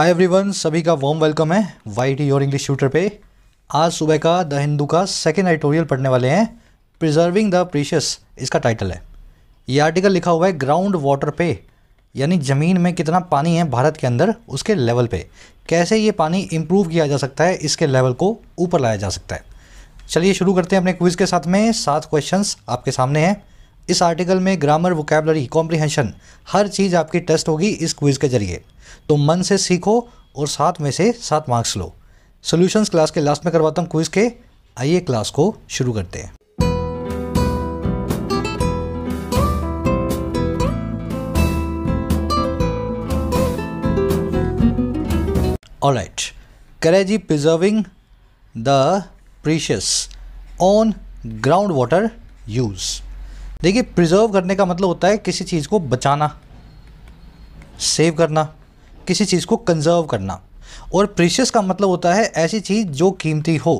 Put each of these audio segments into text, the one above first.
हाय everyone सभी का warm welcome है Y T your English tutor पे आज सुबह का द हिंदू का सेकेंड एडिटोरियल पढ़ने वाले हैं प्रिजर्विंग द प्रीशियस इसका टाइटल है ये आर्टिकल लिखा हुआ है ग्राउंड वाटर पे यानी ज़मीन में कितना पानी है भारत के अंदर उसके लेवल पे कैसे ये पानी इम्प्रूव किया जा सकता है इसके लेवल को ऊपर लाया जा सकता है चलिए शुरू करते हैं अपने क्विज़ के साथ में सात क्वेश्चन आपके सामने हैं इस आर्टिकल में ग्रामर वोकेबलरी कॉम्प्रिहेंशन हर चीज़ आपकी टेस्ट होगी इस क्विज़ के जरिए तो मन से सीखो और साथ में से सात मार्क्स लो सोल्यूशंस क्लास के लास्ट में करवाता हूँ क्विज़ के आइए क्लास को शुरू करते हैं All right. Preserving the precious on ground water use देखिए प्रिजर्व करने का मतलब होता है किसी चीज़ को बचाना सेव करना किसी चीज़ को कंजर्व करना और प्रीशियस का मतलब होता है ऐसी चीज़ जो कीमती हो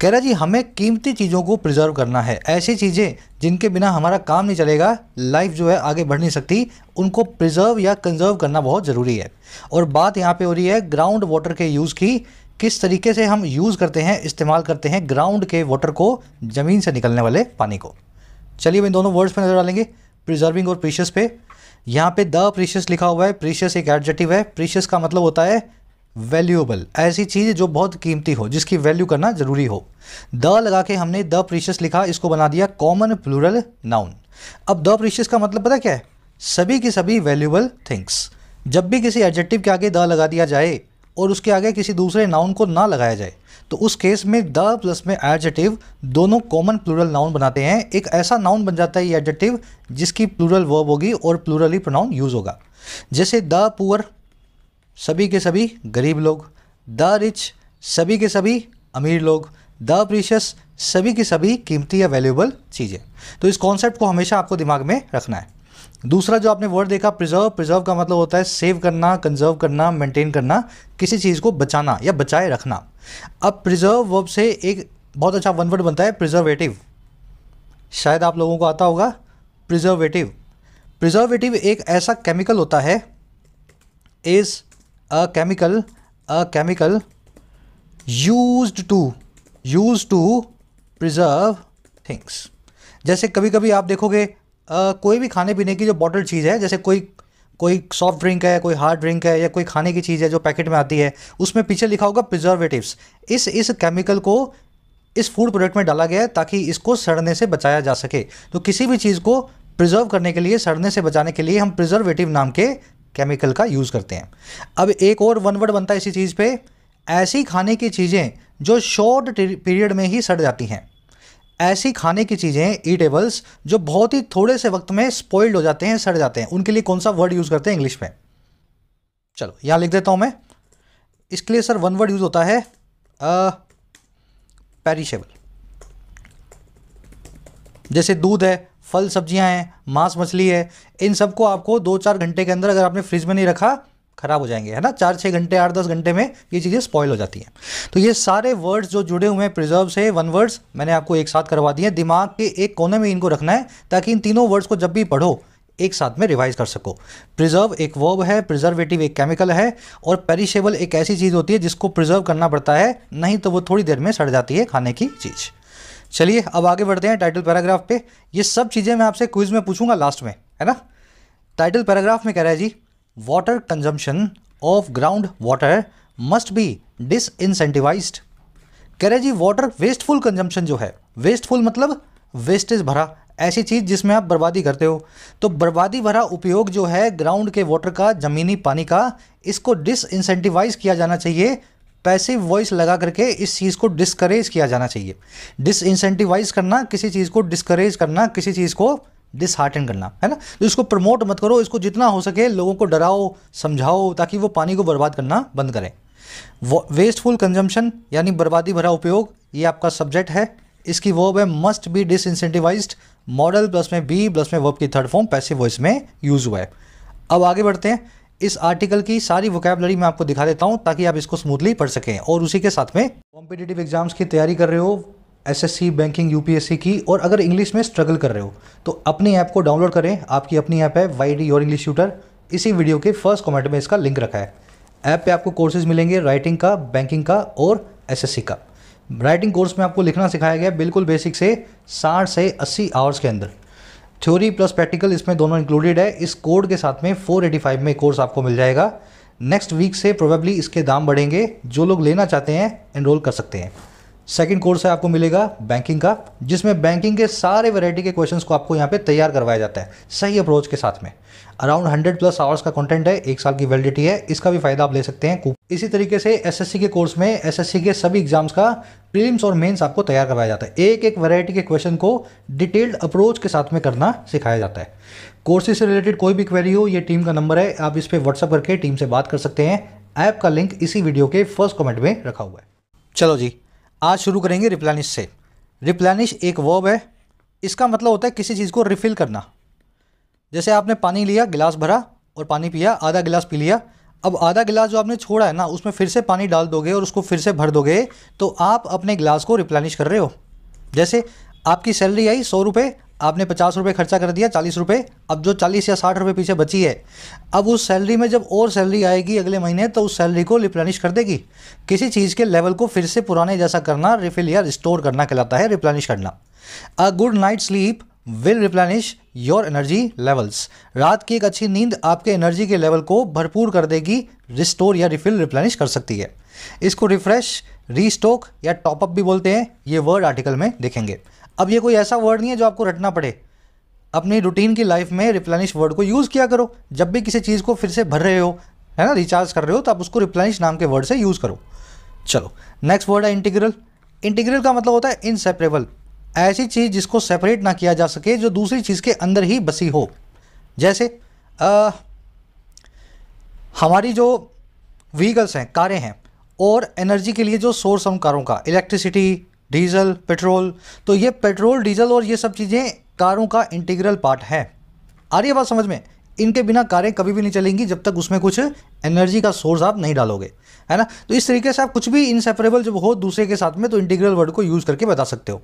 कह रहा जी हमें कीमती चीज़ों को प्रिजर्व करना है ऐसी चीज़ें जिनके बिना हमारा काम नहीं चलेगा लाइफ जो है आगे बढ़ नहीं सकती उनको प्रिजर्व या कंजर्व करना बहुत ज़रूरी है और बात यहाँ पे हो रही है ग्राउंड वाटर के यूज़ की किस तरीके से हम यूज़ करते हैं इस्तेमाल करते हैं ग्राउंड के वाटर को ज़मीन से निकलने वाले पानी को चलिए अब इन दोनों वर्ड्स पर नज़र डालेंगे प्रिजर्विंग और प्रीशियस पे यहाँ पे द प्रीशियस लिखा हुआ है प्रीशियस एक एडजेटिव है प्रीशियस का मतलब होता है वैल्यूएबल ऐसी चीज़ जो बहुत कीमती हो जिसकी वैल्यू करना ज़रूरी हो द लगा के हमने द प्रीशियस लिखा इसको बना दिया कॉमन प्लूरल नाउन अब द प्रीशियस का मतलब पता क्या है सभी की सभी वैल्यूएबल थिंग्स जब भी किसी एडजेक्टिव के आगे द लगा दिया जाए और उसके आगे किसी दूसरे नाउन को ना लगाया जाए तो उस केस में द प्लस में एडजेटिव दोनों कॉमन प्लूरल नाउन बनाते हैं एक ऐसा नाउन बन जाता है ये एडजेटिव जिसकी प्लूरल वर्ब होगी और प्लूरली प्रोनाउन यूज़ होगा जैसे द पुअर सभी के सभी गरीब लोग द रिच सभी के सभी अमीर लोग द प्रीशियस सभी के सभी कीमती या वैल्यूएबल चीज़ें तो इस कॉन्सेप्ट को हमेशा आपको दिमाग में रखना है दूसरा जो आपने वर्ड देखा प्रिजर्व प्रिजर्व का मतलब होता है सेव करना कंजर्व करना मेंटेन करना किसी चीज़ को बचाना या बचाए रखना अब प्रिजर्व वर्ब से एक बहुत अच्छा वन वर्ड बनता है प्रिजर्वेटिव शायद आप लोगों को आता होगा प्रिजर्वेटिव प्रिजर्वेटिव एक ऐसा केमिकल होता है is a chemical a chemical use to use to preserve things जैसे कभी कभी आप देखोगे कोई भी खाने पीने की जो बॉटल चीज़ है जैसे कोई कोई सॉफ्ट ड्रिंक है कोई हार्ड ड्रिंक है या कोई खाने की चीज़ है जो पैकेट में आती है उसमें पीछे लिखा होगा प्रिजर्वेटिव्स इस इस केमिकल को इस फूड प्रोडक्ट में डाला गया है ताकि इसको सड़ने से बचाया जा सके तो किसी भी चीज़ को प्रिजर्व करने के लिए सड़ने से बचाने के लिए हम प्रिजर्वेटिव नाम के केमिकल का यूज़ करते हैं अब एक और वन वर्ड बनता है इसी चीज़ पे ऐसी खाने की चीज़ें जो शॉर्ट पीरियड में ही सड़ जाती हैं ऐसी खाने की चीज़ें ईटेबल्स जो बहुत ही थोड़े से वक्त में स्पॉइल्ड हो जाते हैं सड़ जाते हैं उनके लिए कौन सा वर्ड यूज़ करते हैं इंग्लिश में चलो यहाँ लिख देता हूँ मैं इसके लिए सर वन वर्ड यूज़ होता है पेरिशेबल जैसे दूध है फल सब्जियां हैं मांस मछली है इन सबको आपको दो चार घंटे के अंदर अगर आपने फ्रिज में नहीं रखा खराब हो जाएंगे है ना चार छः घंटे आठ दस घंटे में ये चीज़ें स्पॉयल हो जाती हैं तो ये सारे वर्ड्स जो जुड़े हुए हैं प्रिजर्व से वन वर्ड्स मैंने आपको एक साथ करवा दिए दिमाग के एक कोने में इनको रखना है ताकि इन तीनों वर्ड्स को जब भी पढ़ो एक साथ में रिवाइज कर सको प्रिजर्व एक वर्ब है प्रिजर्वेटिव एक केमिकल है और पेरिशेबल एक ऐसी चीज़ होती है जिसको प्रिजर्व करना पड़ता है नहीं तो वो थोड़ी देर में सड़ जाती है खाने की चीज़ चलिए अब आगे बढ़ते हैं टाइटल पैराग्राफ पे ये सब चीज़ें मैं आपसे क्विज में पूछूंगा लास्ट में है ना टाइटल पैराग्राफ में कह रहा है जी water consumption of groundwater must be disincentivized. कह रहे जी वाटर वेस्टफुल कंजम्पशन जो है वेस्टफुल मतलब वेस्टेज भरा ऐसी चीज़ जिसमें आप बर्बादी करते हो तो बर्बादी भरा उपयोग जो है ग्राउंड के वाटर का ज़मीनी पानी का इसको डिसइंसेंटिवाइज किया जाना चाहिए पैसिव वॉइस लगा करके इस चीज़ को डिस्करेज किया जाना चाहिए डिसइंसेंटिवाइज करना किसी चीज़ को डिस्करेज करना किसी चीज़ को डिसहार्टन करना है ना तो इसको प्रमोट मत करो इसको जितना हो सके लोगों को डराओ समझाओ ताकि वो पानी को बर्बाद करना बंद करें वेस्टफुल कंजम्पशन यानी बर्बादी भरा उपयोग ये आपका सब्जेक्ट है इसकी वर्ब है must be disincentivize modal plus में बी प्लस में वर्ब की थर्ड फॉर्म पैसिव वॉइस में यूज़ हुआ है अब आगे बढ़ते हैं इस आर्टिकल की सारी वोकैबलरी मैं आपको दिखा देता हूं ताकि आप इसको स्मूथली पढ़ सकें और उसी के साथ में कॉम्पिटेटिव एग्जाम्स की तैयारी कर रहे हो एसएससी बैंकिंग यूपीएससी की और अगर इंग्लिश में स्ट्रगल कर रहे हो तो अपनी ऐप को डाउनलोड करें आपकी अपनी ऐप है Y D your English tutor इसी वीडियो के फर्स्ट कमेंट में इसका लिंक रखा है ऐप पे आपको कोर्सेज मिलेंगे राइटिंग का बैंकिंग का और एसएससी का राइटिंग कोर्स में आपको लिखना सिखाया गया बिल्कुल बेसिक से साठ से अस्सी आवर्स के अंदर थ्योरी प्लस प्रैक्टिकल इसमें दोनों इंक्लूडेड है इस कोड के साथ में 485 में कोर्स आपको मिल जाएगा नेक्स्ट वीक से प्रोबेबली इसके दाम बढ़ेंगे जो लोग लेना चाहते हैं एनरोल कर सकते हैं सेकेंड कोर्स है आपको मिलेगा बैंकिंग का जिसमें बैंकिंग के सारे वैरायटी के क्वेश्चंस को आपको यहाँ पे तैयार करवाया जाता है सही अप्रोच के साथ में अराउंड हंड्रेड प्लस आवर्स का कंटेंट है एक साल की वैलिडिटी है इसका भी फायदा आप ले सकते हैं इसी तरीके से एसएससी के कोर्स में एसएससी के सभी एग्जाम्स का प्रीलिम्स और मेन्स आपको तैयार करवाया जाता है एक एक वैरायटी के क्वेश्चन को डिटेल्ड अप्रोच के साथ में करना सिखाया जाता है कोर्सेज से रिलेटेड कोई भी क्वेरी हो ये टीम का नंबर है आप इस पर व्हाट्सअप करके टीम से बात कर सकते हैं ऐप का लिंक इसी वीडियो के फर्स्ट कॉमेंट में रखा हुआ है चलो जी आज शुरू करेंगे रिप्लानिश से रिप्लानिश एक वर्ब है इसका मतलब होता है किसी चीज़ को रिफ़िल करना जैसे आपने पानी लिया गिलास भरा और पानी पिया आधा गिलास पी लिया अब आधा गिलास जो आपने छोड़ा है ना उसमें फिर से पानी डाल दोगे और उसको फिर से भर दोगे तो आप अपने गिलास को रिप्लानिश कर रहे हो जैसे आपकी सैलरी आई सौ रुपये आपने पचास रुपये खर्चा कर दिया चालीस रुपये अब जो चालीस या साठ रुपये पीछे बची है अब उस सैलरी में जब और सैलरी आएगी अगले महीने तो उस सैलरी को रिप्लानिश कर देगी किसी चीज़ के लेवल को फिर से पुराने जैसा करना रिफिल या रिस्टोर करना कहलाता है रिप्लानिश करना a good night sleep will replenish your energy levels रात की एक अच्छी नींद आपके एनर्जी के लेवल को भरपूर कर देगी रिस्टोर या रिफिल रिप्लानिश कर सकती है इसको रिफ्रेश रीस्टॉक या टॉपअप भी बोलते हैं ये वर्ड आर्टिकल में देखेंगे अब ये कोई ऐसा वर्ड नहीं है जो आपको रटना पड़े अपनी रूटीन की लाइफ में रिप्लानिश वर्ड को यूज़ किया करो जब भी किसी चीज़ को फिर से भर रहे हो है ना रिचार्ज कर रहे हो तो आप उसको रिप्लानिश नाम के वर्ड से यूज़ करो चलो नेक्स्ट वर्ड है इंटीग्रल इंटीग्रल का मतलब होता है इनसेपरेबल ऐसी चीज़ जिसको सेपरेट ना किया जा सके जो दूसरी चीज़ के अंदर ही बसी हो जैसे आ, हमारी जो व्हीकल्स हैं कारें हैं और एनर्जी के लिए जो सोर्स हम कारों का इलेक्ट्रिसिटी डीजल पेट्रोल तो ये पेट्रोल डीजल और ये सब चीज़ें कारों का इंटीग्रल पार्ट है आ रही है बात समझ में इनके बिना कारें कभी भी नहीं चलेंगी जब तक उसमें कुछ एनर्जी का सोर्स आप नहीं डालोगे है ना तो इस तरीके से आप कुछ भी इनसेपरेबल जब हो दूसरे के साथ में तो इंटीग्रल वर्ड को यूज़ करके बता सकते हो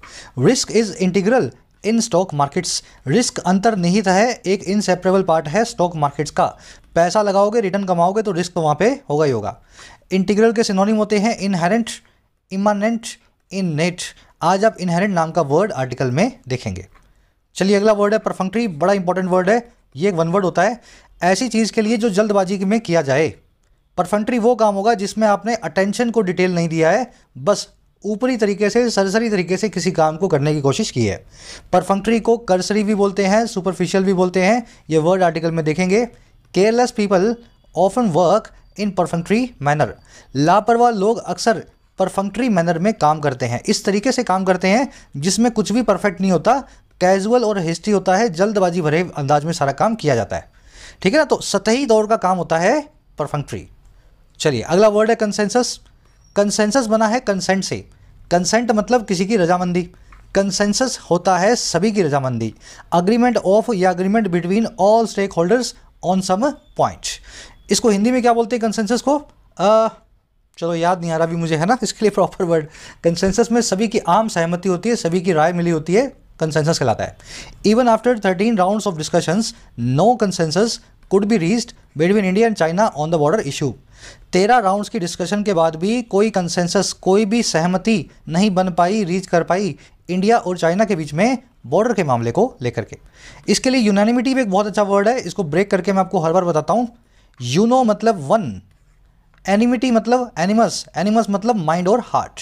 risk is integral in stock markets risk अंतर्निहित है एक इनसेपरेबल पार्ट है स्टॉक मार्केट्स का पैसा लगाओगे रिटर्न कमाओगे तो रिस्क तो वहाँ पे होगा ही होगा इंटीग्रल के सिनोनिम होते हैं इनहेरेंट इमानेंट इननेट आज आप इनहेरेंट नाम का वर्ड आर्टिकल में देखेंगे चलिए अगला वर्ड है परफंक्ट्री बड़ा इंपॉर्टेंट वर्ड है ये एक वन वर्ड होता है ऐसी चीज़ के लिए जो जल्दबाजी में किया जाए परफंट्री वो काम होगा जिसमें आपने अटेंशन को डिटेल नहीं दिया है बस ऊपरी तरीके से सरसरी तरीके से किसी काम को करने की कोशिश की है परफंक्ट्री को कर्सरी भी बोलते हैं सुपरफिशियल भी बोलते हैं ये वर्ड आर्टिकल में देखेंगे careless people often work in perfunctory manner लापरवाह लोग अक्सर परफंक्ट्री मैनर में काम करते हैं इस तरीके से काम करते हैं जिसमें कुछ भी परफेक्ट नहीं होता कैजुअल और हिस्ट्री होता है जल्दबाजी भरे अंदाज में सारा काम किया जाता है ठीक है ना तो सतही दौर का काम होता है परफंक्ट्री चलिए अगला वर्ड है कंसेंसस कंसेंसस बना है कंसेंट से कंसेंट मतलब किसी की रजामंदी कंसेंसस होता है सभी की रजामंदी अग्रीमेंट ऑफ या agreement between all stake holders on some point इसको हिंदी में क्या बोलते हैं कंसेंसस को आ, चलो याद नहीं आ रहा अभी मुझे है ना इसके लिए प्रॉपर वर्ड कंसेंसस में सभी की आम सहमति होती है सभी की राय मिली होती है कंसेंसस कहलाता है even after thirteen round of discussions no consensus could be reached between India and China on the border issue तेरह राउंड्स की डिस्कशन के बाद भी कोई कंसेंसस कोई भी सहमति नहीं बन पाई रीच कर पाई इंडिया और चाइना के बीच में बॉर्डर के मामले को लेकर के इसके लिए यूनानिमिटी भी एक बहुत अच्छा वर्ड है इसको ब्रेक करके मैं आपको हर बार बताता हूँ यूनो मतलब वन एनिमिटी मतलब एनिमस एनिमस मतलब माइंड और हार्ट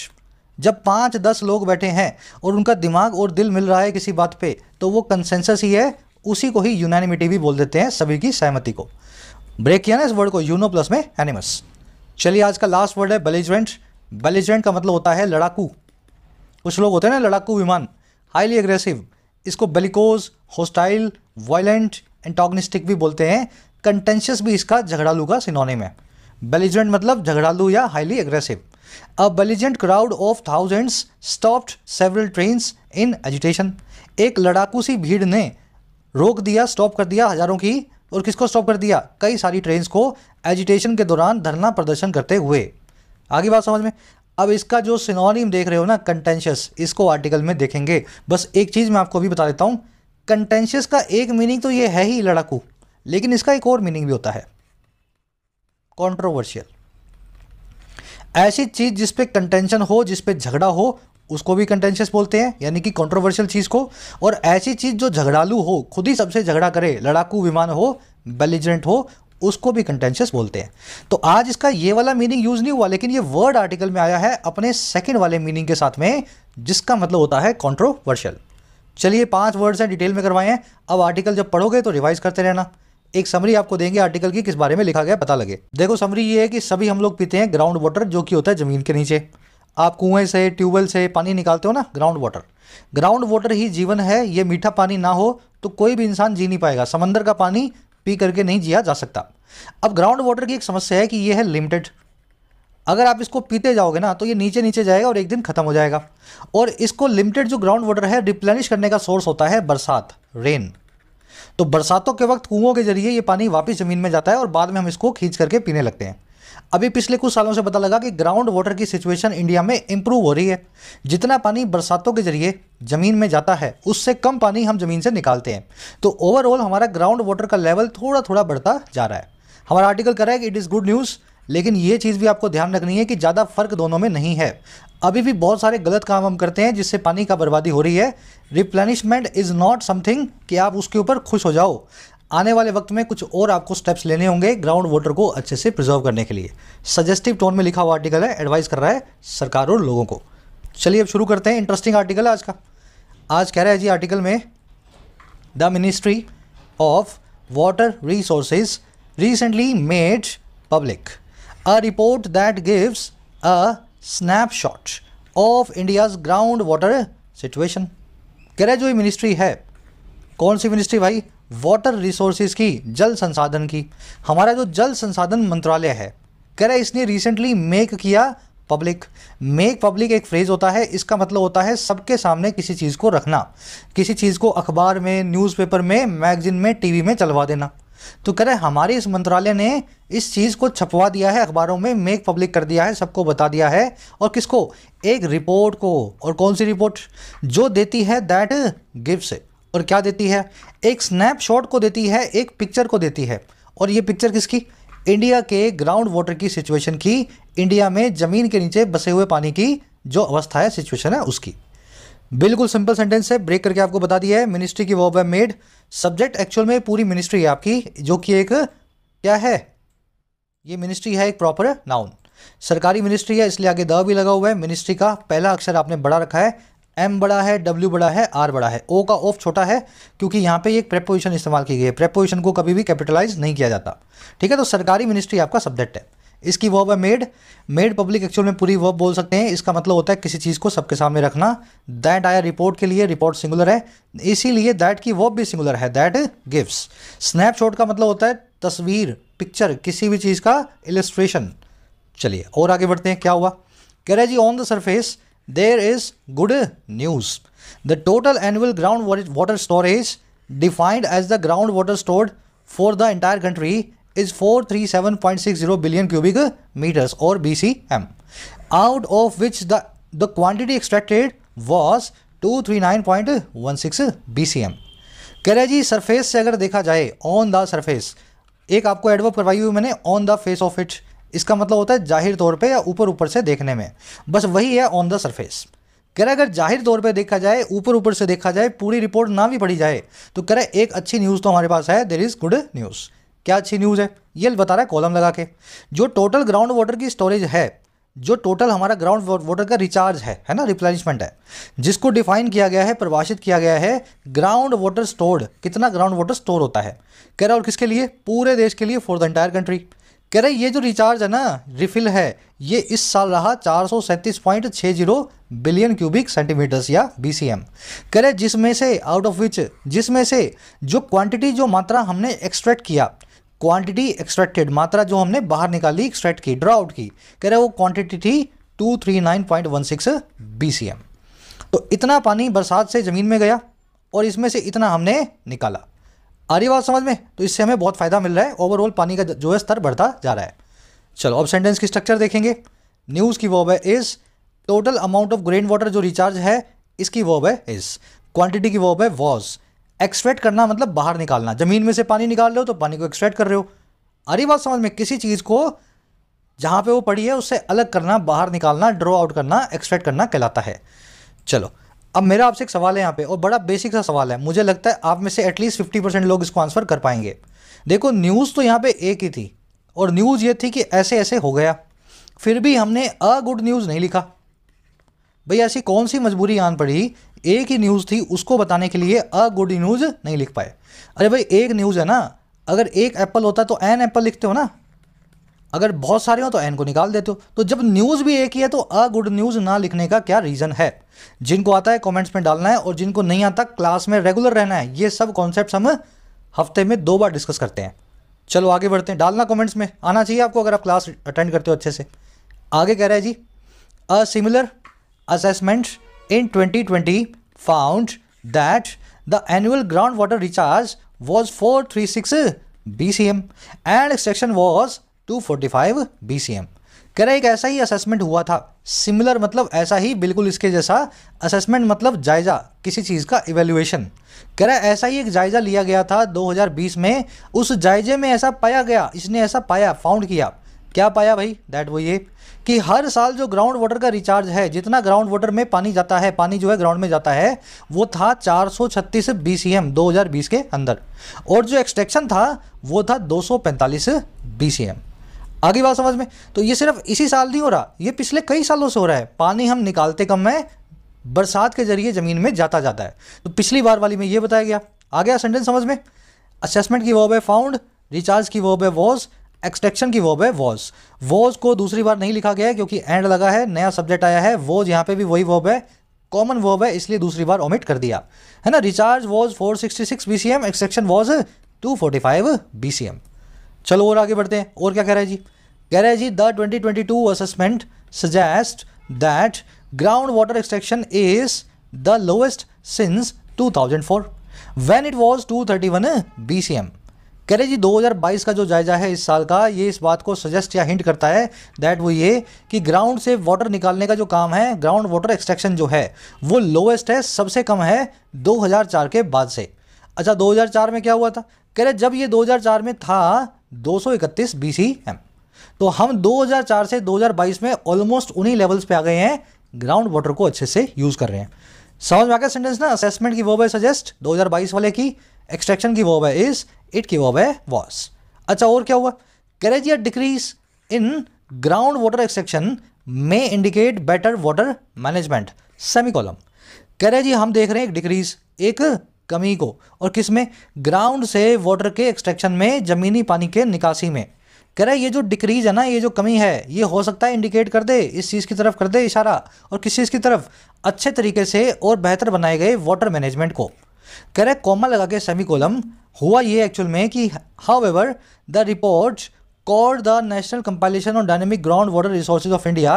जब पाँच दस लोग बैठे हैं और उनका दिमाग और दिल मिल रहा है किसी बात पे तो वो कंसेंसस ही है उसी को ही यूनानिमिटी भी बोल देते हैं सभी की सहमति को ब्रेक किया ना इस वर्ड को यूनो प्लस में एनिमस चलिए आज का लास्ट वर्ड है बेलिजेंट बेलिजेंट का मतलब होता है लड़ाकू कुछ लोग होते हैं ना लड़ाकू विमान हाईली एग्रेसिव इसको बेलिकोज होस्टाइल वायलेंट एंटोगनिस्टिक भी बोलते हैं कंटेंशियस भी इसका झगड़ालू का सिनोनिम है बेलिजेंट मतलब झगड़ालू या highly aggressive a belligerent crowd of thousands stopped several trains in agitation एक लड़ाकू सी भीड़ ने रोक दिया स्टॉप कर दिया हजारों की और किसको स्टॉप कर दिया कई सारी ट्रेन्स को एजिटेशन के दौरान धरना प्रदर्शन करते हुए आगे बात समझ में अब इसका जो सिनोनिम देख रहे हो ना कंटेंशियस इसको आर्टिकल में देखेंगे बस एक चीज़ मैं आपको भी बता देता हूँ कंटेंशियस का एक मीनिंग तो ये है ही लड़ाकू लेकिन इसका एक और मीनिंग भी होता है कॉन्ट्रोवर्शियल ऐसी चीज़ जिस पे कंटेंशन हो जिस पे झगड़ा हो उसको भी कंटेंशियस बोलते हैं यानी कि कॉन्ट्रोवर्शियल चीज़ को और ऐसी चीज़ जो झगड़ालू हो खुद ही सबसे झगड़ा करे लड़ाकू विमान हो बेलिजेंट हो उसको भी कंटेंशियस बोलते हैं तो आज इसका ये वाला मीनिंग यूज़ नहीं हुआ लेकिन ये वर्ड आर्टिकल में आया है अपने सेकेंड वाले मीनिंग के साथ में जिसका मतलब होता है कॉन्ट्रोवर्शियल चलिए पांच वर्ड्स हैं डिटेल में करवाए हैं अब आर्टिकल जब पढ़ोगे तो रिवाइज करते रहना एक समरी आपको देंगे आर्टिकल की किस बारे में लिखा गया पता लगे देखो समरी ये है कि सभी हम लोग पीते हैं ग्राउंड वाटर जो कि होता है जमीन के नीचे आप कुएं से ट्यूबवेल से पानी निकालते हो ना ग्राउंड वाटर ग्राउंड वाटर ही जीवन है ये मीठा पानी ना हो तो कोई भी इंसान जी नहीं पाएगा समंदर का पानी पी करके नहीं जिया जा सकता अब ग्राउंड वाटर की एक समस्या है कि ये है लिमिटेड अगर आप इसको पीते जाओगे ना तो ये नीचे नीचे जाएगा और एक दिन खत्म हो जाएगा और इसको लिमिटेड जो ग्राउंड वाटर है रिप्लेनिश करने का सोर्स होता है बरसात रेन तो बरसातों के वक्त कुओं के जरिए ये पानी वापस ज़मीन में जाता है और बाद में हम इसको खींच करके पीने लगते हैं अभी पिछले कुछ सालों से पता लगा कि ग्राउंड वाटर की सिचुएशन इंडिया में इंप्रूव हो रही है जितना पानी बरसातों के जरिए ज़मीन में जाता है उससे कम पानी हम ज़मीन से निकालते हैं तो ओवरऑल हमारा ग्राउंड वाटर का लेवल थोड़ा थोड़ा बढ़ता जा रहा है हमारा आर्टिकल कह रहा है कि इट इज़ गुड न्यूज़ लेकिन ये चीज़ भी आपको ध्यान रखनी है कि ज़्यादा फर्क दोनों में नहीं है अभी भी बहुत सारे गलत काम हम करते हैं जिससे पानी का बर्बादी हो रही है रिप्लेनिशमेंट इज़ नॉट समथिंग कि आप उसके ऊपर खुश हो जाओ आने वाले वक्त में कुछ और आपको स्टेप्स लेने होंगे ग्राउंड वाटर को अच्छे से प्रिजर्व करने के लिए सजेस्टिव टोन में लिखा हुआ आर्टिकल है एडवाइस कर रहा है सरकार और लोगों को चलिए अब शुरू करते हैं इंटरेस्टिंग आर्टिकल आज का आज कह रहा है जी आर्टिकल में the ministry of water resources recently made public a report that gives a snapshot of India's ground water situation कह रहे जो ये मिनिस्ट्री है कौन सी मिनिस्ट्री भाई वाटर रिसोर्सेज की जल संसाधन की हमारा जो जल संसाधन मंत्रालय है कह रहे इसने रिसेंटली मेक किया पब्लिक मेक पब्लिक एक फ्रेज होता है इसका मतलब होता है सबके सामने किसी चीज़ को रखना किसी चीज़ को अखबार में न्यूज़पेपर में मैगजीन में टीवी में चलवा देना तो कह रहे हमारे इस मंत्रालय ने इस चीज़ को छपवा दिया है अखबारों में मेक पब्लिक कर दिया है सबको बता दिया है और किसको एक रिपोर्ट को और कौन सी रिपोर्ट जो देती है दैट गिव्स और क्या देती है एक स्नैपशॉट को देती है एक पिक्चर को देती है और ये पिक्चर किसकी इंडिया के ग्राउंड वाटर की सिचुएशन की इंडिया में ज़मीन के नीचे बसे हुए पानी की जो अवस्था है सिचुएशन है उसकी बिल्कुल सिंपल सेंटेंस है ब्रेक करके आपको बता दिया है मिनिस्ट्री की वर्ब है मेड सब्जेक्ट एक्चुअल में पूरी मिनिस्ट्री है आपकी जो कि एक क्या है ये मिनिस्ट्री है एक प्रॉपर नाउन सरकारी मिनिस्ट्री है इसलिए आगे द भी लगा हुआ है मिनिस्ट्री का पहला अक्षर आपने बड़ा रखा है एम बड़ा है डब्ल्यू बड़ा है आर बड़ा है ओ का ऑफ छोटा है क्योंकि यहाँ पे एक प्रेपोजिशन इस्तेमाल की गई है प्रेपोजिशन को कभी भी कैपिटलाइज नहीं किया जाता ठीक है तो सरकारी मिनिस्ट्री आपका सब्जेक्ट है इसकी वर्ब है मेड मेड पब्लिक एक्चुअल में पूरी वर्ब बोल सकते हैं इसका मतलब होता है किसी चीज़ को सबके सामने रखना दैट आया रिपोर्ट के लिए रिपोर्ट सिंगुलर है इसीलिए दैट की वर्ब भी सिंगुलर है दैट गिव्स स्नैपशॉट का मतलब होता है तस्वीर पिक्चर किसी भी चीज़ का इलेस्ट्रेशन चलिए और आगे बढ़ते हैं क्या हुआ कह रहे जी on the surface there is good news the total annual ground water storage defined as the ground water stored for the entire country is 437.60 billion cubic meters or BCM, out of which the, the quantity extracted was 239.16 BCM. कह जी surface से अगर देखा जाए on the surface एक आपको adverb करवाई हुई मैंने on the face of it इसका मतलब होता है जाहिर तौर पे या ऊपर ऊपर से देखने में बस वही है ऑन द सरफेस कह रहे अगर जाहिर तौर पे देखा जाए ऊपर ऊपर से देखा जाए पूरी रिपोर्ट ना भी पढ़ी जाए तो कह रहे एक अच्छी न्यूज़ तो हमारे पास है देर इज़ गुड न्यूज़ क्या अच्छी न्यूज़ है ये बता रहा है कॉलम लगा के जो टोटल ग्राउंड वाटर की स्टोरेज है जो टोटल हमारा ग्राउंड वाटर का रिचार्ज है है ना रिप्लेनिशमेंट है जिसको डिफाइन किया गया है परिभाषित किया गया है ग्राउंड वाटर स्टोर्ड कितना ग्राउंड वाटर स्टोर होता है कह रहा और किसके लिए पूरे देश के लिए फॉर द एंटायर कंट्री कह रहे ये जो रिचार्ज है ना रिफिल है ये इस साल रहा चार सौ बिलियन क्यूबिक सेंटीमीटर्स या बी सी एम कह रहे जिसमें से आउट ऑफ विच जिसमें से जो क्वांटिटी जो मात्रा हमने एक्सट्रैक्ट किया क्वांटिटी एक्सट्रैक्टेड मात्रा जो हमने बाहर निकाली एक्सट्रैक्ट की ड्रा आउट की कह रहे वो क्वांटिटी थी two three nine point one six B C M तो इतना पानी बरसात से ज़मीन में गया और इसमें से इतना हमने निकाला आ रही बात समझ में तो इससे हमें बहुत फ़ायदा मिल रहा है ओवरऑल पानी का जो है स्तर बढ़ता जा रहा है चलो अब सेंटेंस की स्ट्रक्चर देखेंगे न्यूज़ की वॉब है इस total amount of grain water जो रिचार्ज है इसकी वॉब है इस क्वांटिटी की वॉब है वॉज एक्सट्रैक्ट करना मतलब बाहर निकालना ज़मीन में से पानी निकाल रहे हो तो पानी को एक्सट्रैक्ट कर रहे हो अरे बात समझ में किसी चीज़ को जहाँ पे वो पड़ी है उससे अलग करना बाहर निकालना ड्रॉ आउट करना एक्सट्रैक्ट करना कहलाता है चलो अब मेरा आपसे एक सवाल है यहाँ पे और बड़ा बेसिक सा सवाल है मुझे लगता है आप में से एटलीस्ट फिफ्टी परसेंट लोग इसको आंसर कर पाएंगे देखो न्यूज़ तो यहाँ पे एक ही थी और न्यूज़ ये थी कि ऐसे ऐसे हो गया फिर भी हमने अ गुड न्यूज़ नहीं लिखा भाई ऐसी कौन सी मजबूरी आन पड़ी एक ही न्यूज़ थी उसको बताने के लिए अ गुड न्यूज़ नहीं लिख पाए अरे भाई एक न्यूज़ है ना अगर एक एप्पल होता तो एन एप्पल लिखते हो ना अगर बहुत सारे हो तो एन को निकाल देते हो तो जब न्यूज़ भी एक ही है तो अ गुड न्यूज़ ना लिखने का क्या रीज़न है जिनको आता है कॉमेंट्स में डालना है और जिनको नहीं आता क्लास में रेगुलर रहना है ये सब कॉन्सेप्ट हम हफ्ते में दो बार डिस्कस करते हैं चलो आगे बढ़ते हैं डालना कमेंट्स में आना चाहिए आपको अगर आप क्लास अटेंड करते हो अच्छे से आगे कह रहा है जी a similar assessments in 2020 found that the annual groundwater recharge was 436 BCM and extraction was 245 BCM. कह रहा एक ऐसा ही असेसमेंट हुआ था सिमिलर मतलब ऐसा ही बिल्कुल इसके जैसा असेसमेंट मतलब जायज़ा किसी चीज़ का इवेल्युएशन कह रहा ऐसा ही एक जायज़ा लिया गया था 2020 में उस जायजे में ऐसा पाया गया इसने ऐसा पाया फाउंड किया क्या पाया भाई दैट वो ये कि हर साल जो ग्राउंड वाटर का रिचार्ज है जितना ग्राउंड वाटर में पानी जाता है पानी जो है ग्राउंड में जाता है वो था 436 बीसीएम 2020 के अंदर और जो एक्सटेक्शन था वो था 245 बीसीएम आगे बात समझ में तो ये सिर्फ इसी साल नहीं हो रहा ये पिछले कई सालों से हो रहा है पानी हम निकालते कम है बरसात के जरिए ज़मीन में जाता जाता है तो पिछली बार वाली में ये बताया गया आ गया सेंटेंस समझ में असेसमेंट की वो है फाउंड रिचार्ज की वो है वॉज एक्सटेक्शन की वर्ब है वॉज वॉज को दूसरी बार नहीं लिखा गया है क्योंकि एंड लगा है नया सब्जेक्ट आया है वॉज यहाँ पे भी वही वर्ब है कॉमन वर्ब है इसलिए दूसरी बार ओमिट कर दिया है ना recharge was 466 M extraction was C M चलो और आगे बढ़ते हैं और क्या कह रहे हैं जी कह रहे हैं जी the 2022 assessment suggest that ground water extraction is the lowest since two four when it B C M कह रहे जी 2022 का जो जायजा है इस साल का ये इस बात को सजेस्ट या हिंट करता है दैट वो ये कि ग्राउंड से वाटर निकालने का जो काम है ग्राउंड वाटर एक्सट्रैक्शन जो है वो लोवेस्ट है सबसे कम है 2004 के बाद से अच्छा 2004 में क्या हुआ था कह रहे जब ये 2004 में था दो सौ इकतीस तो हम दो से दो में ऑलमोस्ट उन्हीं लेवल्स पे आ गए हैं ग्राउंड वाटर को अच्छे से यूज़ कर रहे हैं समझ में आ गया सेंटेंस ना असेसमेंट की वो बाई सजेस्ट 2022 वाले की एक्सट्रैक्शन की वर्ब है इज इट की वर्ब है वॉस अच्छा और क्या हुआ कैरेज or decrease in ground water extraction में indicate better water management semi column कह रहे जी हम देख रहे हैं एक डिक्रीज एक कमी को और किस में ग्राउंड से वाटर के एक्सट्रैक्शन में ज़मीनी पानी के निकासी में कह रहे ये जो डिक्रीज है ना ये जो कमी है ये हो सकता है इंडिकेट कर दे इस चीज़ की तरफ कर दे इशारा और किस चीज़ की तरफ अच्छे तरीके से और बेहतर बनाए गए वाटर मैनेजमेंट को रहे कॉमा लगा के सेमी कोलम हुआ ये एक्चुअल में कि however the report called the National Compilation on Dynamic Groundwater Resources of India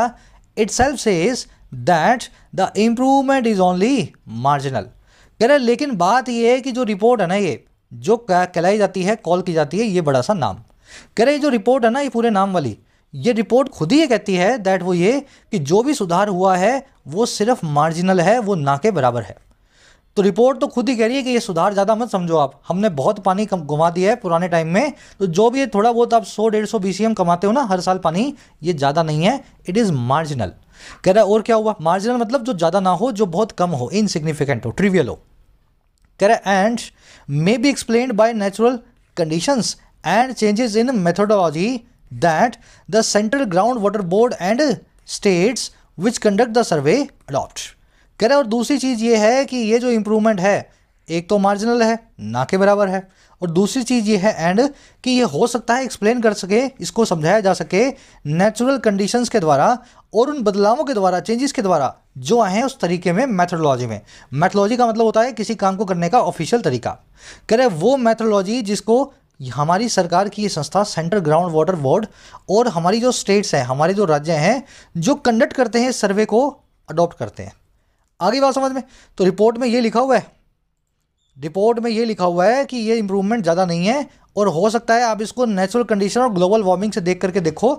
itself says that the improvement is only marginal कह रहे लेकिन बात यह है कि जो रिपोर्ट है ना ये जो कहलाई जाती है कॉल की जाती है ये बड़ा सा नाम कह रहे जो रिपोर्ट है ना ये पूरे नाम वाली ये रिपोर्ट खुद ही ये कहती है दैट वो ये कि जो भी सुधार हुआ है वो सिर्फ मार्जिनल है वो ना के बराबर है तो रिपोर्ट तो खुद ही कह रही है कि ये सुधार ज़्यादा मत समझो आप हमने बहुत पानी कम घुमा दिया है पुराने टाइम में तो जो भी ये थोड़ा बहुत आप 100 डेढ़ सौ बी कमाते हो ना हर साल पानी ये ज़्यादा नहीं है इट इज़ मार्जिनल कह रहा है और क्या हुआ मार्जिनल मतलब जो ज़्यादा ना हो जो बहुत कम हो इनसिग्निफिकेंट हो ट्रिवियल हो कह रहा है and may be explain by natural conditions and changes in methodology that the central ground water board and states which conduct the survey adopt कह रहे और दूसरी चीज़ ये है कि ये जो इम्प्रूवमेंट है एक तो मार्जिनल है ना के बराबर है और दूसरी चीज़ ये है एंड कि ये हो सकता है एक्सप्लेन कर सके इसको समझाया जा सके नेचुरल कंडीशंस के द्वारा और उन बदलावों के द्वारा चेंजेस के द्वारा जो आए हैं उस तरीके में मैथडोलॉजी में मैथोलॉजी का मतलब होता है किसी काम को करने का ऑफिशियल तरीका कह रहे वो मैथोलॉजी जिसको हमारी सरकार की ये संस्था सेंट्रल ग्राउंड वाटर बोर्ड और हमारी जो स्टेट्स हैं हमारे जो राज्य हैं जो कंडक्ट करते हैं सर्वे को अडॉप्ट करते हैं आगे बात समझ में तो रिपोर्ट में ये लिखा हुआ है रिपोर्ट में ये लिखा हुआ है कि ये इम्प्रूवमेंट ज़्यादा नहीं है और हो सकता है आप इसको नेचुरल कंडीशन और ग्लोबल वार्मिंग से देख करके देखो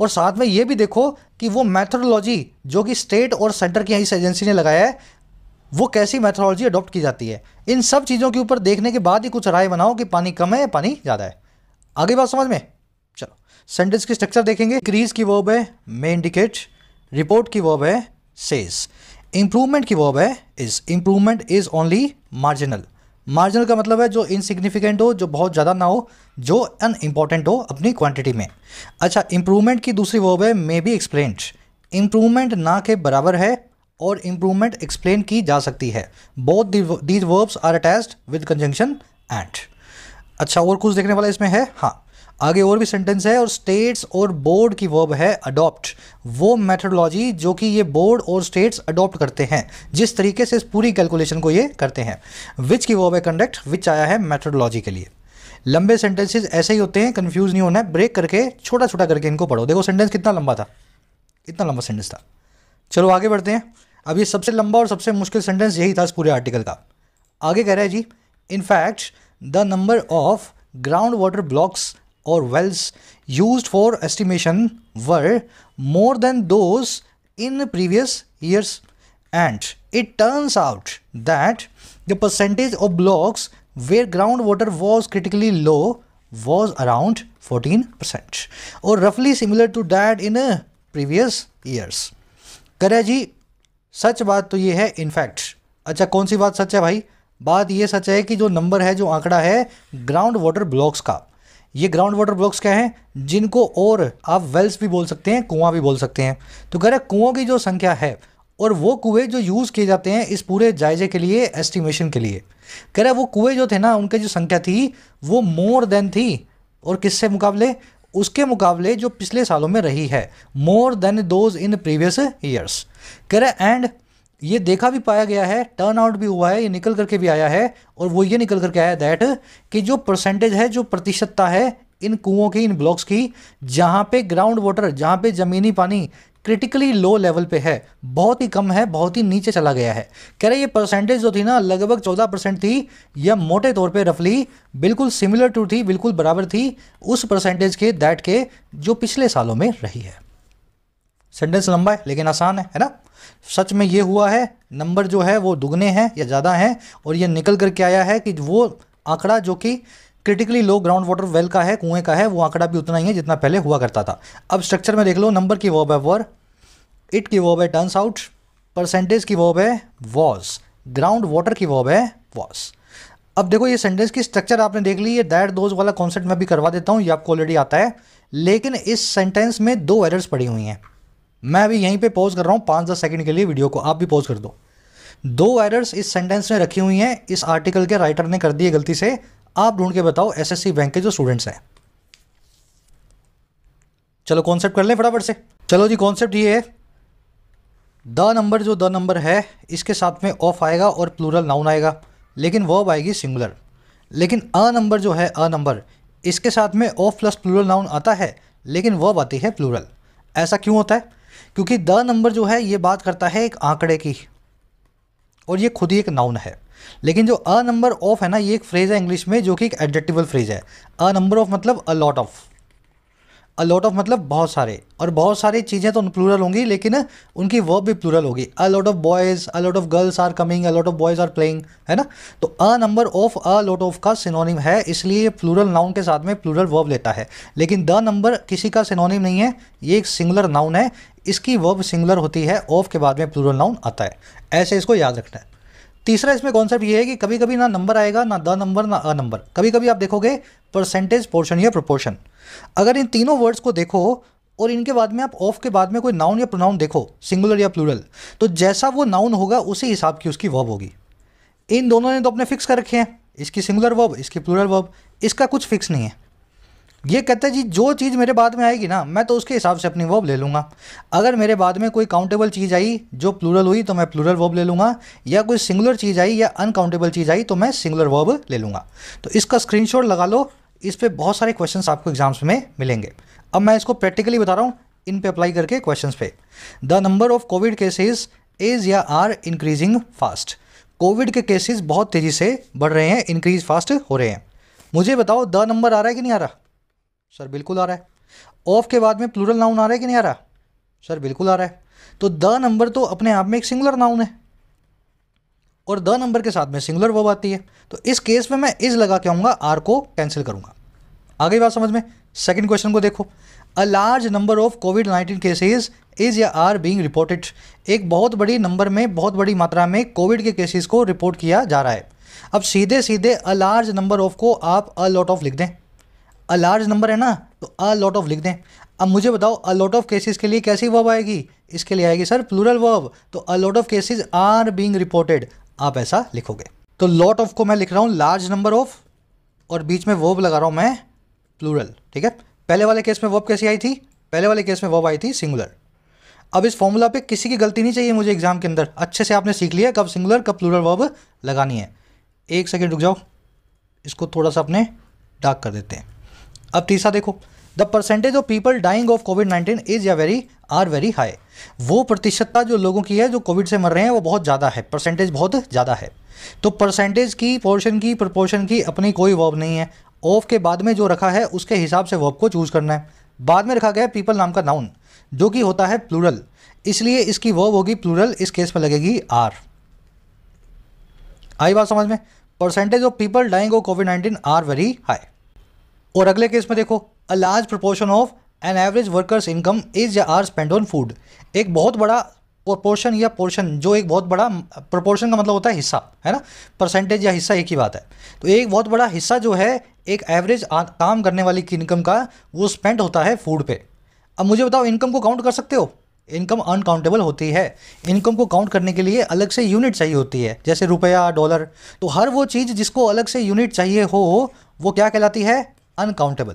और साथ में ये भी देखो कि वो मैथोडोलॉजी जो कि स्टेट और सेंटर की इस एजेंसी ने लगाया है वो कैसी मैथोलॉजी अडॉप्ट की जाती है इन सब चीज़ों के ऊपर देखने के बाद ही कुछ राय बनाओ कि पानी कम है या पानी ज़्यादा है आगे बात समझ में चलो सेंटेंस की स्ट्रक्चर देखेंगे क्रीज की वर्ब है मे इंडिकेट रिपोर्ट की वर्ब है सेज इम्प्रूवमेंट की वर्ब है is improvement is only marginal marginal का मतलब है जो इनसिग्निफिकेंट हो जो बहुत ज़्यादा ना हो जो अन इम्पॉर्टेंट हो अपनी क्वांटिटी में अच्छा इम्प्रूवमेंट की दूसरी वर्ब है मे बी एक्सप्लेन इम्प्रूवमेंट ना के बराबर है और इम्प्रूवमेंट एक्सप्लेन की जा सकती है both these verbs are attached with conjunction and अच्छा और कुछ देखने वाला इसमें है हाँ आगे और भी सेंटेंस है और स्टेट्स और बोर्ड की वर्ब है अडॉप्ट वो मेथडोलॉजी जो कि ये बोर्ड और स्टेट्स अडॉप्ट करते हैं जिस तरीके से इस पूरी कैलकुलेशन को ये करते हैं विच की वर्ब है कंडक्ट विच आया है मेथडोलॉजी के लिए लंबे सेंटेंसेस ऐसे ही होते हैं कन्फ्यूज़ नहीं होना है ब्रेक करके छोटा छोटा करके इनको पढ़ो देखो सेंटेंस कितना लंबा था इतना लंबा सेंटेंस था चलो आगे बढ़ते हैं अब ये सबसे लंबा और सबसे मुश्किल सेंटेंस यही था इस पूरे आर्टिकल का आगे कह रहा है जी in fact the number of ground water blocks or wells used for estimation were more than those in previous years and it turns out that the percentage of blocks where groundwater was critically low was around 14% or roughly similar to that in previous years. करे जी सच बात तो ये है in fact अच्छा कौन सी बात सच है भाई बात ये सच है कि जो नंबर है जो आंकड़ा है ग्राउंड वाटर ब्लॉक्स का ये ग्राउंड वाटर ब्लॉक्स क्या हैं जिनको और आप वेल्स भी बोल सकते हैं कुआं भी बोल सकते हैं तो कह रहे कुओं की जो संख्या है और वो कुएं जो यूज़ किए जाते हैं इस पूरे जायजे के लिए एस्टिमेशन के लिए कह रहे वो कुएं जो थे ना उनकी जो संख्या थी वो मोर देन थी और किससे मुकाबले उसके मुकाबले जो पिछले सालों में रही है more than those in previous years कह रहे एंड ये देखा भी पाया गया है टर्न आउट भी हुआ है ये निकल करके भी आया है और वो ये निकल करके आया दैट कि जो परसेंटेज है जो प्रतिशतता है इन कुओं की इन ब्लॉक्स की जहाँ पे ग्राउंड वाटर जहाँ पे ज़मीनी पानी क्रिटिकली लो लेवल पे है बहुत ही कम है बहुत ही नीचे चला गया है कह रहे ये परसेंटेज जो थी ना लगभग चौदह परसेंट थी या मोटे तौर पे रफली बिल्कुल सिमिलर टू थी बिल्कुल बराबर थी उस परसेंटेज के दैट के जो पिछले सालों में रही है सेंटेंस लंबा है लेकिन आसान है है ना सच में ये हुआ है नंबर जो है वो दुगने हैं या ज़्यादा हैं और ये निकल कर के आया है कि वो आंकड़ा जो कि critically low ground water well का है कुएं का है वो आंकड़ा भी उतना ही है जितना पहले हुआ करता था अब स्ट्रक्चर में देख लो नंबर की वॉब है वर इट की वॉब है टर्नस आउट परसेंटेज की वॉब है वॉज ग्राउंड वाटर की वॉब है वॉस अब देखो ये सेंटेंस की स्ट्रक्चर आपने देख ली है दैट दोज वाला कॉन्सेप्ट मैं भी करवा देता हूँ ये आपको ऑलरेडी आता है लेकिन इस सेंटेंस में दो एरर्स पड़ी हुई हैं मैं अभी यहीं पे पॉज कर रहा हूँ पाँच दस सेकंड के लिए वीडियो को आप भी पॉज कर दो दो एरर्स इस सेंटेंस में रखी हुई हैं इस आर्टिकल के राइटर ने कर दिए गलती से आप ढूंढ के बताओ एसएससी बैंक के जो स्टूडेंट्स हैं चलो कॉन्सेप्ट कर लें फटाफट से चलो जी कॉन्सेप्ट ये है द नंबर जो द नंबर है इसके साथ में ऑफ आएगा और प्लूरल नाउन आएगा लेकिन वर्ब आएगी सिंगुलर लेकिन अ नंबर जो है अ नंबर इसके साथ में ऑफ प्लस प्लूरल नाउन आता है लेकिन वर्ब आती है प्लूरल ऐसा क्यों होता है क्योंकि द नंबर जो है ये बात करता है एक आंकड़े की और ये खुद ही एक नाउन है लेकिन जो अ नंबर ऑफ है ना ये एक फ्रेज है इंग्लिश में जो कि एक एडजेक्टिवल फ्रेज है अ नंबर ऑफ मतलब a lot of a lot of मतलब बहुत सारे और बहुत सारी चीज़ें तो प्लूरल होंगी लेकिन उनकी वर्ब भी प्लूरल होगी a lot of boys a lot of girls are coming a lot of boys are playing है ना तो a number of a lot of का सिनोनिम है इसलिए प्लूरल नाउन के साथ में प्लूरल वर्ब लेता है लेकिन द नंबर किसी का सिनोनिम नहीं है ये एक सिंगुलर नाउन है इसकी वर्ब सिंगुलर होती है ऑफ के बाद में प्लूरल नाउन आता है ऐसे इसको याद रखना है तीसरा इसमें कॉन्सेप्ट ये है कि कभी कभी ना नंबर आएगा ना द नंबर ना अ नंबर कभी कभी आप देखोगे परसेंटेज पोर्शन या प्रोपोर्शन अगर इन तीनों वर्ड्स को देखो और इनके बाद में आप ऑफ के बाद में कोई नाउन या प्रोनाउन देखो सिंगुलर या प्लूरल तो जैसा वो नाउन होगा उसी हिसाब की उसकी वर्ब होगी इन दोनों ने तो अपने फिक्स कर रखे हैं इसकी सिंगुलर वर्ब इसकी प्लूरल वर्ब इसका कुछ फिक्स नहीं है ये कहते हैं जी जो चीज़ मेरे बाद में आएगी ना मैं तो उसके हिसाब से अपनी वॉब ले लूँगा अगर मेरे बाद में कोई काउंटेबल चीज़ आई जो प्लूरल हुई तो मैं प्लूरल वॉब ले लूँगा या कोई सिंगुलर चीज़ आई या अनकाउंटेबल चीज़ आई तो मैं सिंगुलर वॉब ले लूँगा तो इसका स्क्रीन लगा लो इस पर बहुत सारे क्वेश्चन आपको एग्जाम्स में मिलेंगे अब मैं इसको प्रैक्टिकली बता रहा हूँ इन पर अप्लाई करके क्वेश्चन पे the number of covid cases is or are increasing fast covid के केसेस बहुत तेज़ी से बढ़ रहे हैं इंक्रीज फास्ट हो रहे हैं मुझे बताओ द नंबर आ रहा है कि नहीं आ रहा सर बिल्कुल आ रहा है ऑफ के बाद में प्लूरल नाउन आ रहा है कि नहीं आ रहा सर बिल्कुल आ रहा है तो द नंबर तो अपने आप में एक सिंगुलर नाउन है और द नंबर के साथ में सिंगुलर वर्ब आती है तो इस केस में मैं इज लगा के आऊँगा आर को कैंसिल करूँगा आगे बात समझ में सेकेंड क्वेश्चन को देखो a large number of covid nineteen cases is or are being reported एक बहुत बड़ी नंबर में बहुत बड़ी मात्रा में कोविड के केसेज को रिपोर्ट किया जा रहा है अब सीधे सीधे अ लार्ज नंबर ऑफ को आप अ लॉट ऑफ लिख दें अ लार्ज नंबर है ना तो अ लॉट ऑफ लिख दें अब मुझे बताओ अ लॉट ऑफ केसेस के लिए कैसी वर्ब आएगी इसके लिए आएगी सर प्लूरल वर्ब तो a lot of cases are being reported आप ऐसा लिखोगे तो लॉट ऑफ को मैं लिख रहा हूँ लार्ज नंबर ऑफ और बीच में वर्ब लगा रहा हूँ मैं प्लूरल ठीक है पहले वाले केस में वर्ब कैसी आई थी पहले वाले केस में वर्ब आई थी सिंगुलर अब इस फॉर्मूला पे किसी की गलती नहीं चाहिए मुझे एग्जाम के अंदर अच्छे से आपने सीख लिया कब सिंगुलर कब प्लूरल वर्ब लगानी है एक सेकेंड रुक जाओ इसको थोड़ा सा अपने डार्क कर देते हैं अब तीसरा देखो the percentage of people dying of covid nineteen is or very are very high वो प्रतिशतता जो लोगों की है जो कोविड से मर रहे हैं वो बहुत ज़्यादा है परसेंटेज बहुत ज़्यादा है तो परसेंटेज की पोर्शन की प्रपोर्शन की अपनी कोई वर्ब नहीं है ऑफ के बाद में जो रखा है उसके हिसाब से वर्ब को चूज़ करना है बाद में रखा गया है पीपल नाम का नाउन जो कि होता है प्लूरल इसलिए इसकी वर्ब होगी प्लूरल इस केस में लगेगी आर आई बात समझ में percentage of people dying of covid nineteen are very high और अगले केस में देखो a large proportion of an average workers income is or are spend on food एक बहुत बड़ा प्रोपोर्शन या पोर्शन जो एक बहुत बड़ा प्रोपोर्शन का मतलब होता है हिस्सा है ना परसेंटेज या हिस्सा एक ही बात है तो एक बहुत बड़ा हिस्सा जो है एक एवरेज काम करने वाली की इनकम का वो स्पेंड होता है फूड पे अब मुझे बताओ इनकम को काउंट कर सकते हो इनकम अनकाउंटेबल होती है इनकम को काउंट करने के लिए अलग से यूनिट चाहिए होती है जैसे रुपया डॉलर तो हर वो चीज़ जिसको अलग से यूनिट चाहिए हो वो क्या कहलाती है अनकाउंटेबल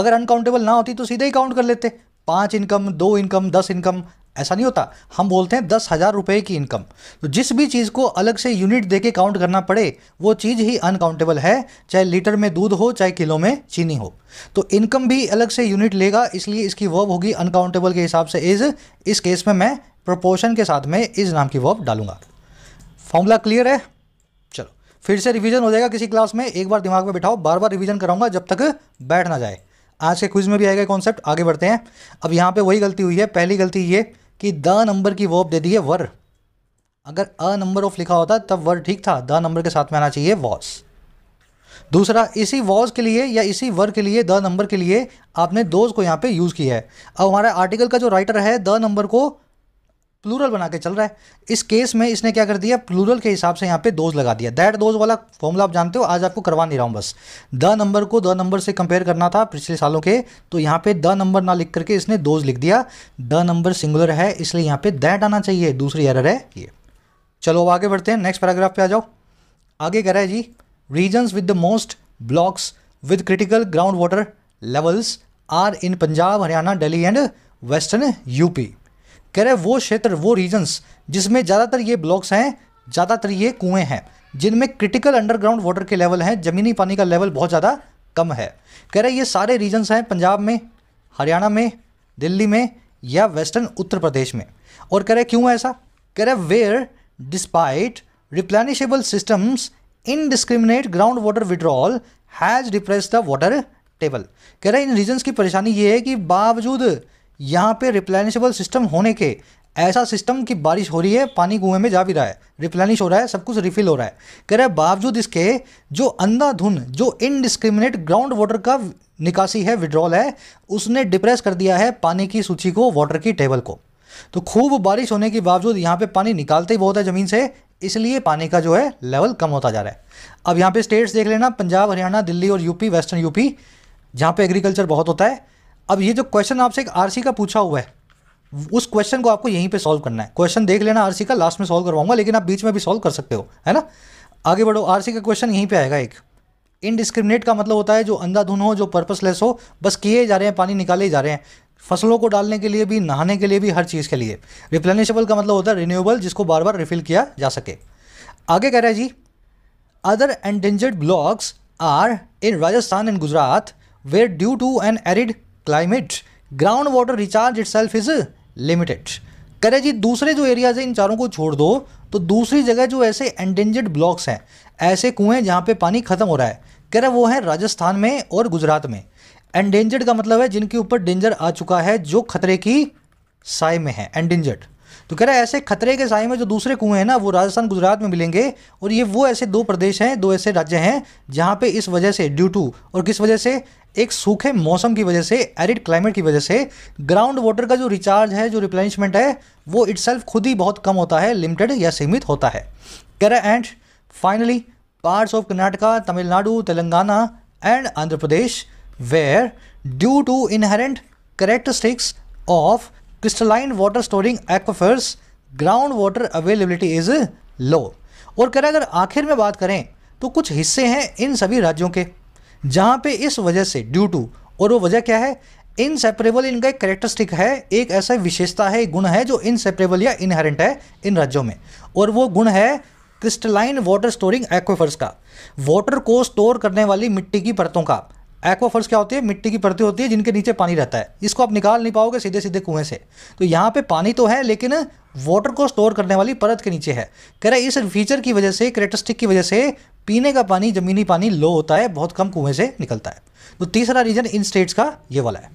अगर अनकाउंटेबल ना होती तो सीधे ही काउंट कर लेते पांच इनकम दो इनकम दस इनकम ऐसा नहीं होता हम बोलते हैं दस हज़ार रुपये की इनकम तो जिस भी चीज़ को अलग से यूनिट देके काउंट करना पड़े वो चीज़ ही अनकाउंटेबल है चाहे लीटर में दूध हो चाहे किलो में चीनी हो तो इनकम भी अलग से यूनिट लेगा इसलिए इसकी वर्ब होगी अनकाउंटेबल के हिसाब से इज़ इस केस में मैं प्रोपोर्शन के साथ में इज़ नाम की वर्ब डालूंगा फॉर्मूला क्लियर है फिर से रिवीजन हो जाएगा किसी क्लास में एक बार दिमाग में बिठाओ बार बार रिवीजन कराऊंगा जब तक बैठ ना जाए आज के क्विज में भी आएगा कॉन्सेप्ट आगे बढ़ते हैं अब यहाँ पे वही गलती हुई है पहली गलती ये कि द नंबर की वॉप दे दी है वर अगर अ नंबर ऑफ लिखा होता तब वर ठीक था द नंबर के साथ में आना चाहिए वॉस दूसरा इसी वॉज के लिए या इसी वर के लिए द नंबर के लिए आपने दोज को यहाँ पे यूज़ किया है अब हमारा आर्टिकल का जो राइटर है द नंबर को प्लूरल बना के चल रहा है इस केस में इसने क्या कर दिया प्लूरल के हिसाब से यहाँ पे दोज लगा दिया दैट दोज वाला फॉर्मूला आप जानते हो आज आपको करवा नहीं रहा हूँ बस द नंबर को द नंबर से कंपेयर करना था पिछले सालों के तो यहाँ पे द नंबर ना लिख करके इसने दोज लिख दिया द नंबर सिंगुलर है इसलिए यहाँ पे दैट आना चाहिए दूसरी एरर है ये चलो अब आगे बढ़ते हैं नेक्स्ट पैराग्राफ पे आ जाओ आगे कह रहा है जी regions with the most blocks with critical ground water levels are in Punjab Haryana Delhi and western UP कह रहे वो क्षेत्र वो रीजन्स जिसमें ज़्यादातर ये ब्लॉक्स हैं ज़्यादातर ये कुएँ हैं जिनमें क्रिटिकल अंडरग्राउंड वाटर के लेवल हैं ज़मीनी पानी का लेवल बहुत ज़्यादा कम है कह रहे ये सारे रीजन्स हैं पंजाब में हरियाणा में दिल्ली में या वेस्टर्न उत्तर प्रदेश में और कह रहे क्यों ऐसा कह रहे where despite replenishable systems indiscriminate ground water withdrawal has repress the water table कह रहे इन रीजन्स की परेशानी ये है कि बावजूद यहाँ पे रिप्लानिशेबल सिस्टम होने के ऐसा सिस्टम कि बारिश हो रही है पानी कुएं में जा भी रहा है रिप्लानिश हो रहा है सब कुछ रिफिल हो रहा है कह रहा है बावजूद इसके जो अंधाधुन जो इनडिस्क्रिमिनेट ग्राउंड वाटर का निकासी है विड्रॉल है उसने डिप्रेस कर दिया है पानी की सूची को वाटर की टेबल को तो खूब बारिश होने के बावजूद यहाँ पे पानी निकालते ही बहुत है ज़मीन से इसलिए पानी का जो है लेवल कम होता जा रहा है अब यहाँ पे स्टेट्स देख लेना पंजाब हरियाणा दिल्ली और यूपी वेस्टर्न यूपी जहाँ पे एग्रीकल्चर बहुत होता है अब ये जो क्वेश्चन आपसे एक आरसी का पूछा हुआ है उस क्वेश्चन को आपको यहीं पे सॉल्व करना है क्वेश्चन देख लेना आरसी का लास्ट में सॉल्व करवाऊंगा लेकिन आप बीच में भी सॉल्व कर सकते हो है ना आगे बढ़ो आरसी का क्वेश्चन यहीं पे आएगा एक इनडिस्क्रिमिनेट का मतलब होता है जो अंधाधुन हो जो पर्पसलेस हो बस किए जा रहे हैं पानी निकाले जा रहे हैं फसलों को डालने के लिए भी नहाने के लिए भी हर चीज़ के लिए रिप्लेनिशेबल का मतलब होता है रिन्यूएबल जिसको बार बार रिफिल किया जा सके आगे कह रहे हैं जी other endangered blocks are in Rajasthan and Gujarat where due to an arid climate ground water recharge itself is कह रहे जी दूसरे जो एरियाज हैं इन चारों को छोड़ दो तो दूसरी जगह जो ऐसे एंडेंजर्ड ब्लॉक्स हैं ऐसे कुएं जहाँ पे पानी ख़त्म हो रहा है कह रहे वो है राजस्थान में और गुजरात में एंडेंजर्ड का मतलब है जिनके ऊपर डेंजर आ चुका है जो खतरे की साय में है एंडेंजर्ड तो कह रहा है ऐसे खतरे के साय में जो दूसरे कुएं हैं ना वो राजस्थान गुजरात में मिलेंगे और ये वो ऐसे दो प्रदेश हैं दो ऐसे राज्य हैं जहाँ पे इस वजह से ड्यू टू और किस वजह से एक सूखे मौसम की वजह से एरिड क्लाइमेट की वजह से ग्राउंड वाटर का जो रिचार्ज है जो रिप्लेनिशमेंट है वो इट्सल्फ खुद ही बहुत कम होता है लिमिटेड या सीमित होता है कह रहा है and finally parts of Karnataka Tamil Nadu Telangana and Andhra Pradesh where due to inherent characteristics of crystalline water storing aquifers ground water availability is low और कह रहे अगर आखिर में बात करें तो कुछ हिस्से हैं इन सभी राज्यों के जहाँ पे इस वजह से ड्यू टू और वो वजह क्या है इनसेपरेबल इनका एक करेक्टरिस्टिक है एक ऐसा विशेषता है गुण है जो इनसेपरेबल या इनहेरेंट है इन राज्यों में और वो गुण है क्रिस्टलाइन वाटर स्टोरिंग एक्वेफर्स का वाटर को स्टोर करने वाली मिट्टी की परतों का एक्वाफर्स क्या होती है मिट्टी की परतें होती है जिनके नीचे पानी रहता है इसको आप निकाल नहीं पाओगे सीधे सीधे कुएं से तो यहाँ पे पानी तो है लेकिन वाटर को स्टोर करने वाली परत के नीचे है कह रहे इस फीचर की वजह से क्रेटस्टिक की वजह से पीने का पानी जमीनी पानी लो होता है बहुत कम कुएं से निकलता है तो तीसरा रीज़न इन स्टेट्स का ये वाला है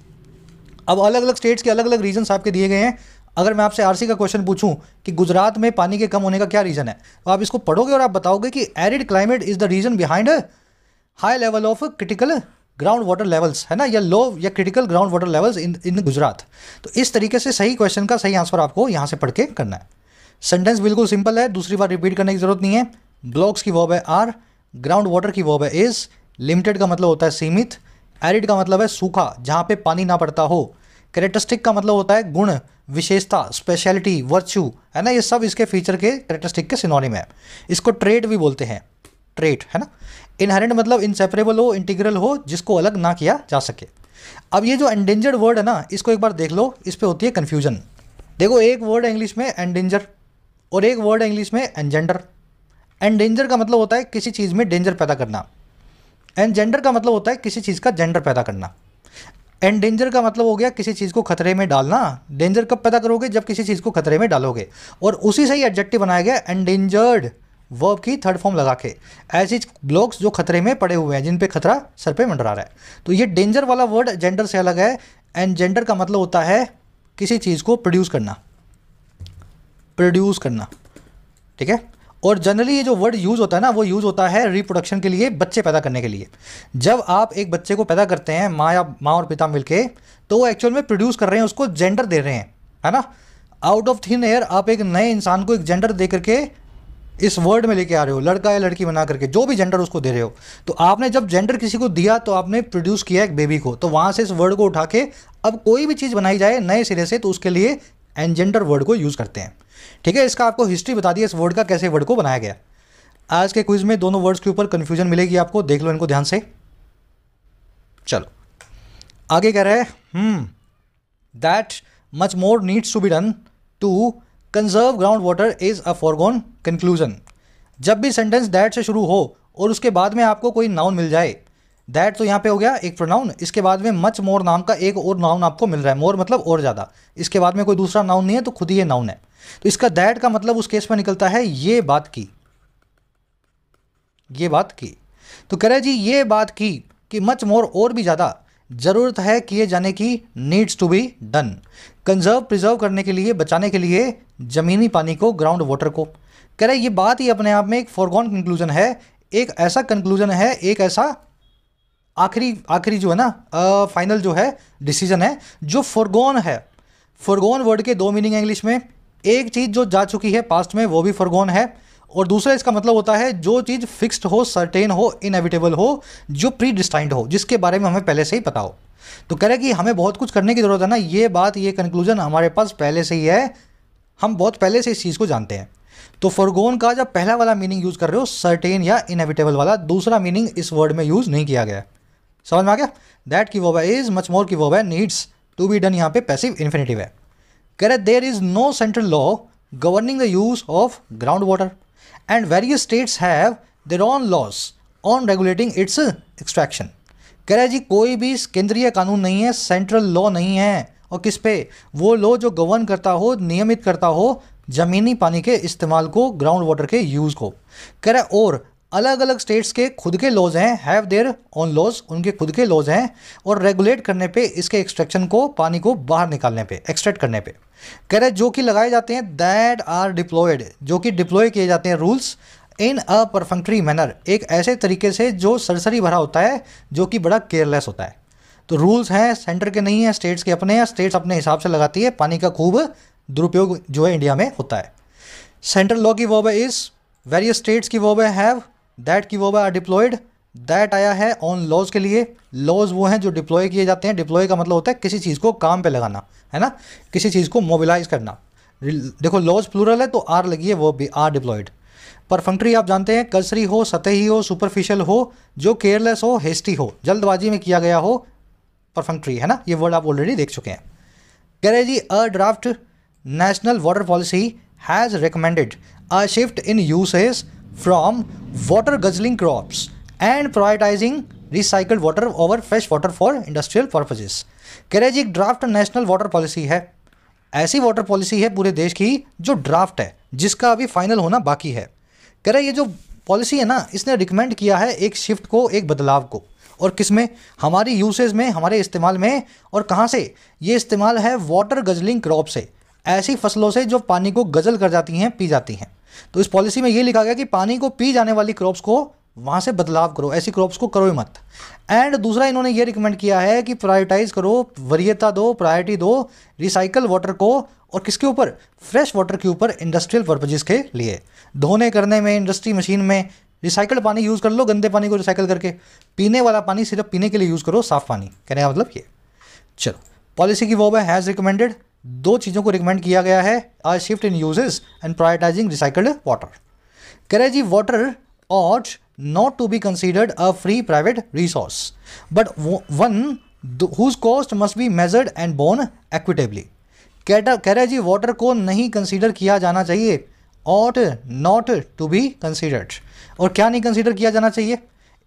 अब अलग अलग स्टेट्स के अलग अलग रीजन आपके दिए गए हैं अगर मैं आपसे आरसी का क्वेश्चन पूछूं कि गुजरात में पानी के कम होने का क्या रीज़न है तो आप इसको पढ़ोगे और आप बताओगे कि arid climate is the reason behind high level of critical ground water levels है ना या लो या critical ground water levels in in Gujarat तो इस तरीके से सही क्वेश्चन का सही आंसर आपको यहाँ से पढ़ के करना है सेंटेंस बिल्कुल सिंपल है दूसरी बार रिपीट करने की जरूरत नहीं है ब्लॉक्स की वॉब है आर ग्राउंड वाटर की वॉब है इज लिमिटेड का मतलब होता है सीमित एरिड का मतलब है सूखा जहाँ पे पानी ना पड़ता हो करेक्टरिस्टिक का मतलब होता है गुण विशेषता स्पेशलिटी वर्च्यू है ना ये सब इसके फीचर के करेक्टरिस्टिक के सिनोनिम है इसको ट्रेड भी बोलते हैं ट्रेड है ना इनहेरेंट मतलब इनसेपरेबल हो इंटीग्रल हो जिसको अलग ना किया जा सके अब ये जो एंडेंजर्ड वर्ड है ना इसको एक बार देख लो इस पर होती है कन्फ्यूजन देखो एक वर्ड इंग्लिश में एंडेंजर और एक वर्ड इंग्लिश में एंजेंडर एंडेंजर का मतलब होता है किसी चीज़ में डेंजर पैदा करना एंजेंडर का मतलब होता है किसी चीज़ का जेंडर पैदा करना एंड डेंजर का मतलब हो गया किसी चीज़ को खतरे में डालना डेंजर कब पैदा करोगे जब किसी चीज़ को खतरे में डालोगे और उसी से ही एडजेक्टिव बनाया गया एंडेंजर्ड वर्ब की थर्ड फॉर्म लगा के ऐसे ब्लॉक्स जो खतरे में पड़े हुए हैं जिन पे खतरा सर पे मंडरा रहा है तो ये डेंजर वाला वर्ड जेंडर से अलग है एंड जेंडर का मतलब होता है किसी चीज़ को प्रोड्यूस करना प्रोड्यूस करना ठीक है और जनरली ये जो वर्ड यूज़ होता है ना वो यूज़ होता है रिप्रोडक्शन के लिए बच्चे पैदा करने के लिए जब आप एक बच्चे को पैदा करते हैं माँ या माँ और पिता मिलके तो वो एक्चुअल में प्रोड्यूस कर रहे हैं उसको जेंडर दे रहे हैं है ना आउट ऑफ थिन एयर आप एक नए इंसान को एक जेंडर दे करके इस वर्ड में लेके आ रहे हो लड़का या लड़की बना करके जो भी जेंडर उसको दे रहे हो तो आपने जब जेंडर किसी को दिया तो आपने प्रोड्यूस किया एक बेबी को तो वहां से इस वर्ड को उठा के अब कोई भी चीज़ बनाई जाए नए सिरे से तो उसके लिए एनजेंडर वर्ड को यूज़ करते हैं ठीक है इसका आपको हिस्ट्री बता दी इस वर्ड का कैसे वर्ड को बनाया गया आज के क्विज में दोनों वर्ड्स के ऊपर कन्फ्यूजन मिलेगी आपको देख लो इनको ध्यान से चलो आगे कह रहे हैं that much more needs to be done to conserve ground water is a foregone conclusion जब भी सेंटेंस दैट से शुरू हो और उसके बाद में आपको कोई नाउन मिल जाए दैट तो यहाँ पे हो गया एक प्रोनाउन इसके बाद में मच मोर नाम का एक और नाउन आपको मिल रहा है मोर मतलब और ज़्यादा इसके बाद में कोई दूसरा नाउन नहीं है तो खुद ही ये नाउन है तो इसका दैट का मतलब उस केस में निकलता है ये बात की ये बात की तो कह रहे जी ये बात की कि मच मोर और भी ज़्यादा ज़रूरत है किए जाने की needs to be done conserve preserve करने के लिए बचाने के लिए ज़मीनी पानी को ग्राउंड वाटर को कह रहे ये बात ही अपने आप में एक फॉरगॉन कंक्लूजन है एक ऐसा कंक्लूजन है एक ऐसा आखिरी आखिरी जो है ना फाइनल जो है डिसीजन है जो फॉरगॉन है फॉरगॉन वर्ड के दो मीनिंग है इंग्लिश में एक चीज़ जो जा चुकी है पास्ट में वो भी फॉरगॉन है और दूसरा इसका मतलब होता है जो चीज़ फिक्स्ड हो सर्टेन हो इनएविटेबल हो जो प्री डिस्टाइंड हो जिसके बारे में हमें पहले से ही पता हो तो कह रहे कि हमें बहुत कुछ करने की ज़रूरत है ना ये बात ये कंक्लूजन हमारे पास पहले से ही है हम बहुत पहले से इस चीज़ को जानते हैं तो फॉरगोन का जब पहला वाला मीनिंग यूज़ कर रहे हो सर्टेन या इनएविटेबल वाला दूसरा मीनिंग इस वर्ड में यूज़ नहीं किया गया समझ में आ गया दैट की वोबा इज़ मच मोर की verb needs to be done यहाँ पे पैसिव इन्फिनेटिव है कह रहे there is no central law governing the use of ground water and various states have their own laws on regulating its extraction कह रहा है जी कोई भी केंद्रीय कानून नहीं है सेंट्रल लॉ नहीं है और किस पे वो लॉ जो गवर्न करता हो नियमित करता हो ज़मीनी पानी के इस्तेमाल को ग्राउंड वाटर के यूज़ को कह रहा है और अलग अलग स्टेट्स के खुद के लॉज हैं हैव देयर ऑन लॉज उनके खुद के लॉज हैं और रेगुलेट करने पे इसके एक्सट्रैक्शन को पानी को बाहर निकालने पे एक्सट्रैक्ट करने पे कह रहे जो कि लगाए जाते हैं दैट आर डिप्लॉयड जो कि डिप्लॉय किए जाते हैं रूल्स इन अ परफंक्ट्री मैनर एक ऐसे तरीके से जो सरसरी भरा होता है जो कि बड़ा केयरलेस होता है तो रूल्स हैं सेंटर के नहीं हैं स्टेट्स के अपने हैं स्टेट्स अपने हिसाब से लगाती है पानी का खूब दुरुपयोग जो है इंडिया में होता है सेंट्रल लॉ की वॉब इज़ वेरियस स्टेट्स की वॉब हैव दैट की वो आर डिप्लॉयड दैट आया है ऑन लॉज के लिए लॉज वो हैं जो डिप्लॉय किए जाते हैं डिप्लॉय का मतलब होता है किसी चीज़ को काम पे लगाना है ना किसी चीज़ को मोबिलाइज करना देखो लॉज प्लूरल है तो आर लगी है वो भी आर डिप्लॉयड परफंक्ट्री आप जानते हैं कर्सरी हो सतही हो सुपरफिशियल हो जो केयरलेस हो हेस्टी हो जल्दबाजी में किया गया हो परफंक्ट्री है ना ये वर्ड आप ऑलरेडी देख चुके हैं कह रहे जी a draft national water policy has recommended a shift in usage from water guzzling crops and prioritizing recycled water over fresh water for industrial purposes कह रहे जी एक ड्राफ्ट नेशनल वाटर पॉलिसी है ऐसी वाटर पॉलिसी है पूरे देश की जो ड्राफ्ट है जिसका अभी फाइनल होना बाकी है कह रहे ये जो पॉलिसी है ना इसने रिकमेंड किया है एक शिफ्ट को एक बदलाव को और किस में हमारी यूसेज में हमारे इस्तेमाल में और कहाँ से ये इस्तेमाल है वाटर गजलिंग क्रॉप से ऐसी फसलों से जो पानी को गजल कर जाती हैं पी जाती हैं तो इस पॉलिसी में ये लिखा गया कि पानी को पी जाने वाली क्रॉप्स को वहाँ से बदलाव करो ऐसी क्रॉप्स को करो ही मत एंड दूसरा इन्होंने ये रिकमेंड किया है कि प्रायोरिटाइज करो वरीयता दो प्रायोरिटी दो रिसाइकल वाटर को और किसके ऊपर फ्रेश वाटर के ऊपर इंडस्ट्रियल पर्पजेज़ के लिए धोने करने में इंडस्ट्री मशीन में रिसाइकल्ड पानी यूज़ कर लो गंदे पानी को रिसाइकल करके पीने वाला पानी सिर्फ पीने के लिए यूज़ करो साफ़ पानी कहने का मतलब ये चलो पॉलिसी की वो हैज़ रिकमेंडेड दो चीज़ों को रिकमेंड किया गया है are shift in uses and prioritizing recycled water जी water ought not to be considered a free private resource but one whose cost must be measured and कह रहे कैरेजी वाटर को नहीं कंसिडर किया जाना चाहिए ought not to be considered और क्या नहीं कंसिडर किया जाना चाहिए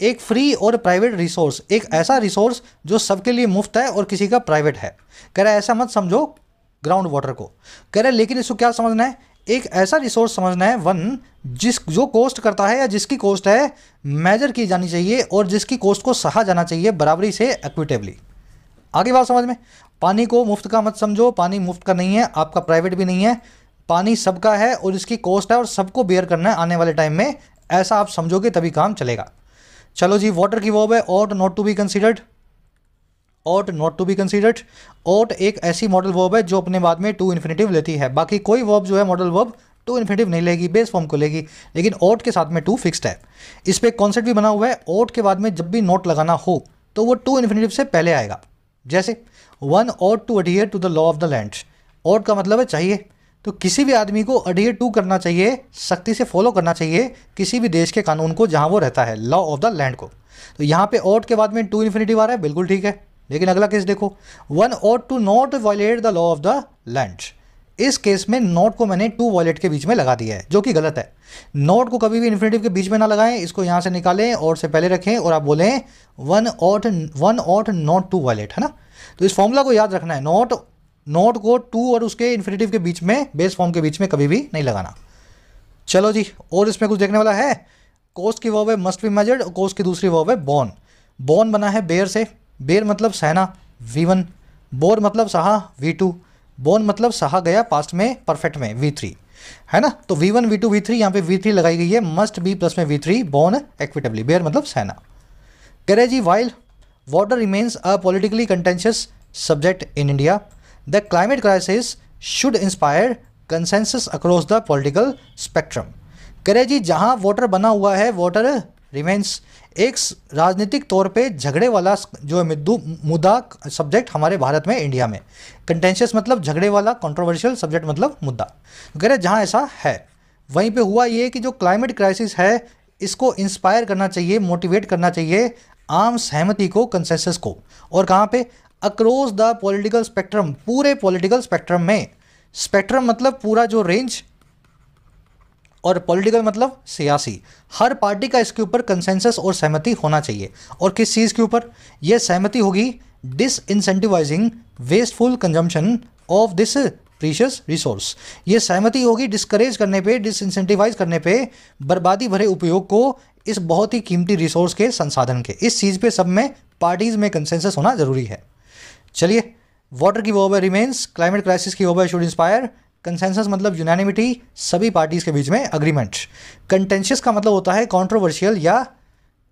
एक फ्री और प्राइवेट रिसोर्स एक ऐसा रिसोर्स जो सबके लिए मुफ्त है और किसी का प्राइवेट है कह रहा ऐसा मत समझो ग्राउंड वाटर को कह रहे हैं लेकिन इसको क्या समझना है एक ऐसा रिसोर्स समझना है वन जिस जो कोस्ट करता है या जिसकी कोस्ट है मेजर की जानी चाहिए और जिसकी कोस्ट को सहा जाना चाहिए बराबरी से एक्विटेबली आगे बात समझ में पानी को मुफ्त का मत समझो पानी मुफ्त का नहीं है आपका प्राइवेट भी नहीं है पानी सबका है और इसकी कॉस्ट है और सबको बेयर करना है आने वाले टाइम में ऐसा आप समझोगे तभी काम चलेगा चलो जी वाटर की वॉब है और not to be considered ought not to be considered ought एक ऐसी मॉडल वर्ब है जो अपने बाद में टू इन्फिनेटिव लेती है बाकी कोई वर्ब जो है मॉडल वर्ब टू इन्फिनेटिव नहीं लेगी बेस फॉर्म को लेगी लेकिन ऑट के साथ में टू फिक्स्ड है इस पर एक कॉन्सेप्ट भी बना हुआ है ऑट के बाद में जब भी नोट लगाना हो तो वो टू इन्फिनेटिव से पहले आएगा जैसे one ought to adhere to the law of the land ought का मतलब है चाहिए तो किसी भी आदमी को अडियर टू करना चाहिए सख्ती से फॉलो करना चाहिए किसी भी देश के कानून को जहाँ वो रहता है लॉ ऑफ द लैंड को तो यहाँ पे ऑट के बाद में टू इन्फिनेटिव आ रहा है बिल्कुल ठीक है लेकिन अगला केस देखो one ought to not violate the law of the land इस केस में नॉट को मैंने टू वॉलेट के बीच में लगा दिया है जो कि गलत है नॉट को कभी भी इन्फिनेटिव के बीच में ना लगाएं इसको यहां से निकालें और से पहले रखें और आप बोलें one ought one ought not to violate है ना तो इस फॉर्मूला को याद रखना है नॉट नॉट को टू और उसके इन्फिनेटिव के बीच में बेस फॉर्म के बीच में कभी भी नहीं लगाना चलो जी और इसमें कुछ देखने वाला है कोस्ट की वॉब है मस्ट बी मेजर्ड कोस्ट की दूसरी वॉब है बॉन बॉन बना है बेयर से बेर मतलब सहना वी वन बोर मतलब सहा वी टू बोन मतलब सहा गया पास्ट में परफेक्ट में वी थ्री है ना तो V one V two V three यहाँ पे वी थ्री लगाई गई है मस्ट बी प्लस में V three borne equitably bear मतलब सहना कह रहे जी while water remains a politically contentious subject in India the climate crisis should inspire consensus across the political spectrum कह रहे जी जहाँ वाटर बना हुआ है वाटर रिमेन्स एक राजनीतिक तौर पे झगड़े वाला जो मुद्दू मुद्दा सब्जेक्ट हमारे भारत में इंडिया में कंटेंशियस मतलब झगड़े वाला कंट्रोवर्शियल सब्जेक्ट मतलब मुद्दा तो कह रहे जहाँ ऐसा है वहीं पे हुआ ये कि जो क्लाइमेट क्राइसिस है इसको इंस्पायर करना चाहिए मोटिवेट करना चाहिए आम सहमति को कंसेंसस को और कहाँ पे अक्रॉस द पॉलिटिकल स्पेक्ट्रम पूरे पॉलिटिकल स्पेक्ट्रम में स्पेक्ट्रम मतलब पूरा जो रेंज और पॉलिटिकल मतलब सियासी हर पार्टी का इसके ऊपर कंसेंसस और सहमति होना चाहिए और किस चीज़ के ऊपर यह सहमति होगी disincentivising wasteful consumption of this precious resource ये सहमति होगी डिस्करेज करने पे डिसइंसेंटिवाइज करने पे बर्बादी भरे उपयोग को इस बहुत ही कीमती रिसोर्स के संसाधन के इस चीज़ पे सब में पार्टीज़ में कंसेंसस होना ज़रूरी है चलिए वाटर की वोबा रिमेन्स क्लाइमेट क्राइसिस की वोबा शुड इंस्पायर कंसेंसस मतलब यूनानिमिटी सभी पार्टीज के बीच में अग्रीमेंट कंटेंशियस का मतलब होता है कॉन्ट्रोवर्शियल या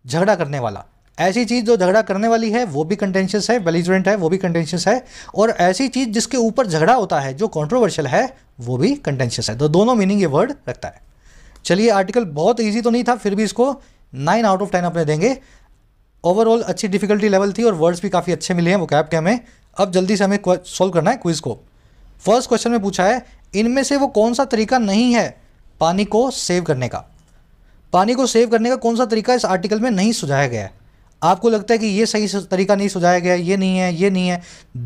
झगड़ा करने वाला ऐसी चीज़ जो झगड़ा करने वाली है वो भी कंटेंशियस है बेलिजुरेंट है वो भी कंटेंशियस है और ऐसी चीज़ जिसके ऊपर झगड़ा होता है जो कॉन्ट्रोवर्शियल है वो भी कंटेंशियस है तो दोनों मीनिंग ये वर्ड रखता है चलिए आर्टिकल बहुत ईजी तो नहीं था फिर भी इसको नाइन आउट ऑफ टेन अपने देंगे ओवरऑल अच्छी डिफिकल्टी लेवल थी और वर्ड्स भी काफ़ी अच्छे मिले हैं वो कैप के हमें अब जल्दी से हमें सॉल्व करना है क्विज़ को फर्स्ट क्वेश्चन में पूछा है इनमें से वो कौन सा तरीका नहीं है पानी को सेव करने का पानी को सेव करने का कौन सा तरीका इस आर्टिकल में नहीं सुझाया गया है आपको लगता है कि ये सही तरीका नहीं सुझाया गया ये नहीं है ये नहीं है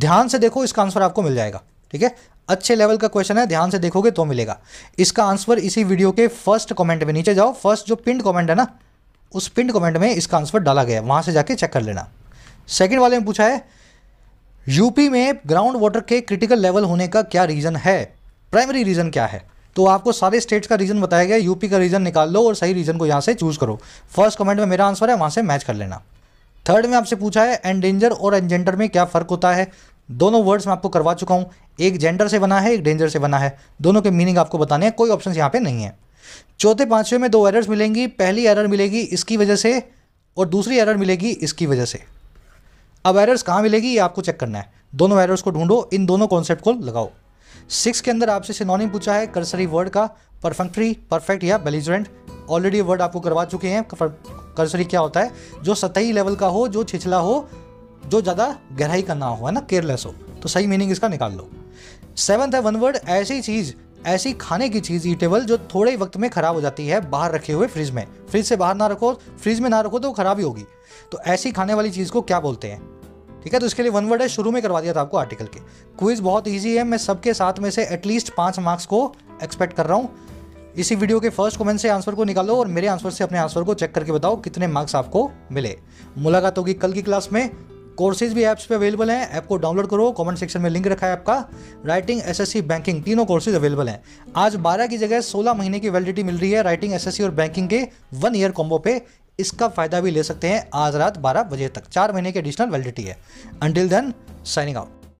ध्यान से देखो इसका आंसर आपको मिल जाएगा ठीक है अच्छे लेवल का क्वेश्चन है ध्यान से देखोगे तो मिलेगा इसका आंसर इसी वीडियो के फर्स्ट कमेंट में नीचे जाओ फर्स्ट जो पिंड कमेंट है ना उस पिंड कमेंट में इसका आंसर डाला गया वहाँ से जाके चेक कर लेना सेकेंड वाले में पूछा है यूपी में ग्राउंड वाटर के क्रिटिकल लेवल होने का क्या रीज़न है प्राइमरी रीज़न क्या है तो आपको सारे स्टेट्स का रीज़न बताया गया यूपी का रीज़न निकाल लो और सही रीज़न को यहाँ से चूज़ करो फर्स्ट कमेंट में मेरा आंसर है वहाँ से मैच कर लेना थर्ड में आपसे पूछा है एंडेंजर और एंजेंडर में क्या फ़र्क होता है दोनों वर्ड्स मैं आपको करवा चुका हूँ एक जेंडर से बना है एक डेंजर से बना है दोनों के मीनिंग आपको बताने हैं कोई ऑप्शन यहाँ पर नहीं है चौथे पांचवें में दो एरर्स मिलेंगी पहली एरर मिलेगी इसकी वजह से और दूसरी एरर मिलेगी इसकी वजह से अब एरर्स कहाँ मिलेगी ये आपको चेक करना है दोनों एरर्स को ढूंढो इन दोनों कॉन्सेप्ट को लगाओ सिक्स के अंदर आपसे सिनोनिम पूछा है कर्सरी वर्ड का परफेक्ट्री परफेक्ट या बेलिजरेंट ऑलरेडी वर्ड आपको करवा चुके हैं कर्सरी क्या होता है जो सतही लेवल का हो जो छिछला हो जो ज़्यादा गहराई का ना हो है ना केयरलेस हो तो सही मीनिंग इसका निकाल लो सेवन्थ है वन वर्ड ऐसी चीज़ ऐसी खाने की चीज़ ईटेबल जो थोड़े वक्त में ख़राब हो जाती है बाहर रखे हुए फ्रिज में फ्रिज से बाहर ना रखो फ्रिज में ना रखो तो खराब ही होगी तो ऐसी खाने वाली चीज़ को क्या बोलते हैं ठीक है तो इसके लिए वन वर्ड है शुरू में करवा दिया था आपको आर्टिकल के क्विज बहुत ईजी है मैं सबके साथ में से एटलीस्ट पाँच मार्क्स को एक्सपेक्ट कर रहा हूँ इसी वीडियो के फर्स्ट कमेंट से आंसर को निकालो और मेरे आंसर से अपने आंसर को चेक करके बताओ कितने मार्क्स आपको मिले मुलाकात होगी कल की क्लास में कोर्सेज भी ऐप्स पे अवेलेबल हैं ऐप को डाउनलोड करो कमेंट सेक्शन में लिंक रखा है आपका राइटिंग एसएससी बैंकिंग तीनों कोर्सेज अवेलेबल हैं आज 12 की जगह 16 महीने की वैलिडिटी मिल रही है राइटिंग एसएससी और बैंकिंग के वन ईयर कॉम्बो पे इसका फ़ायदा भी ले सकते हैं आज रात बारह बजे तक चार महीने की एडिशनल वैलिडिटी है अंटिल देन साइनिंग आउट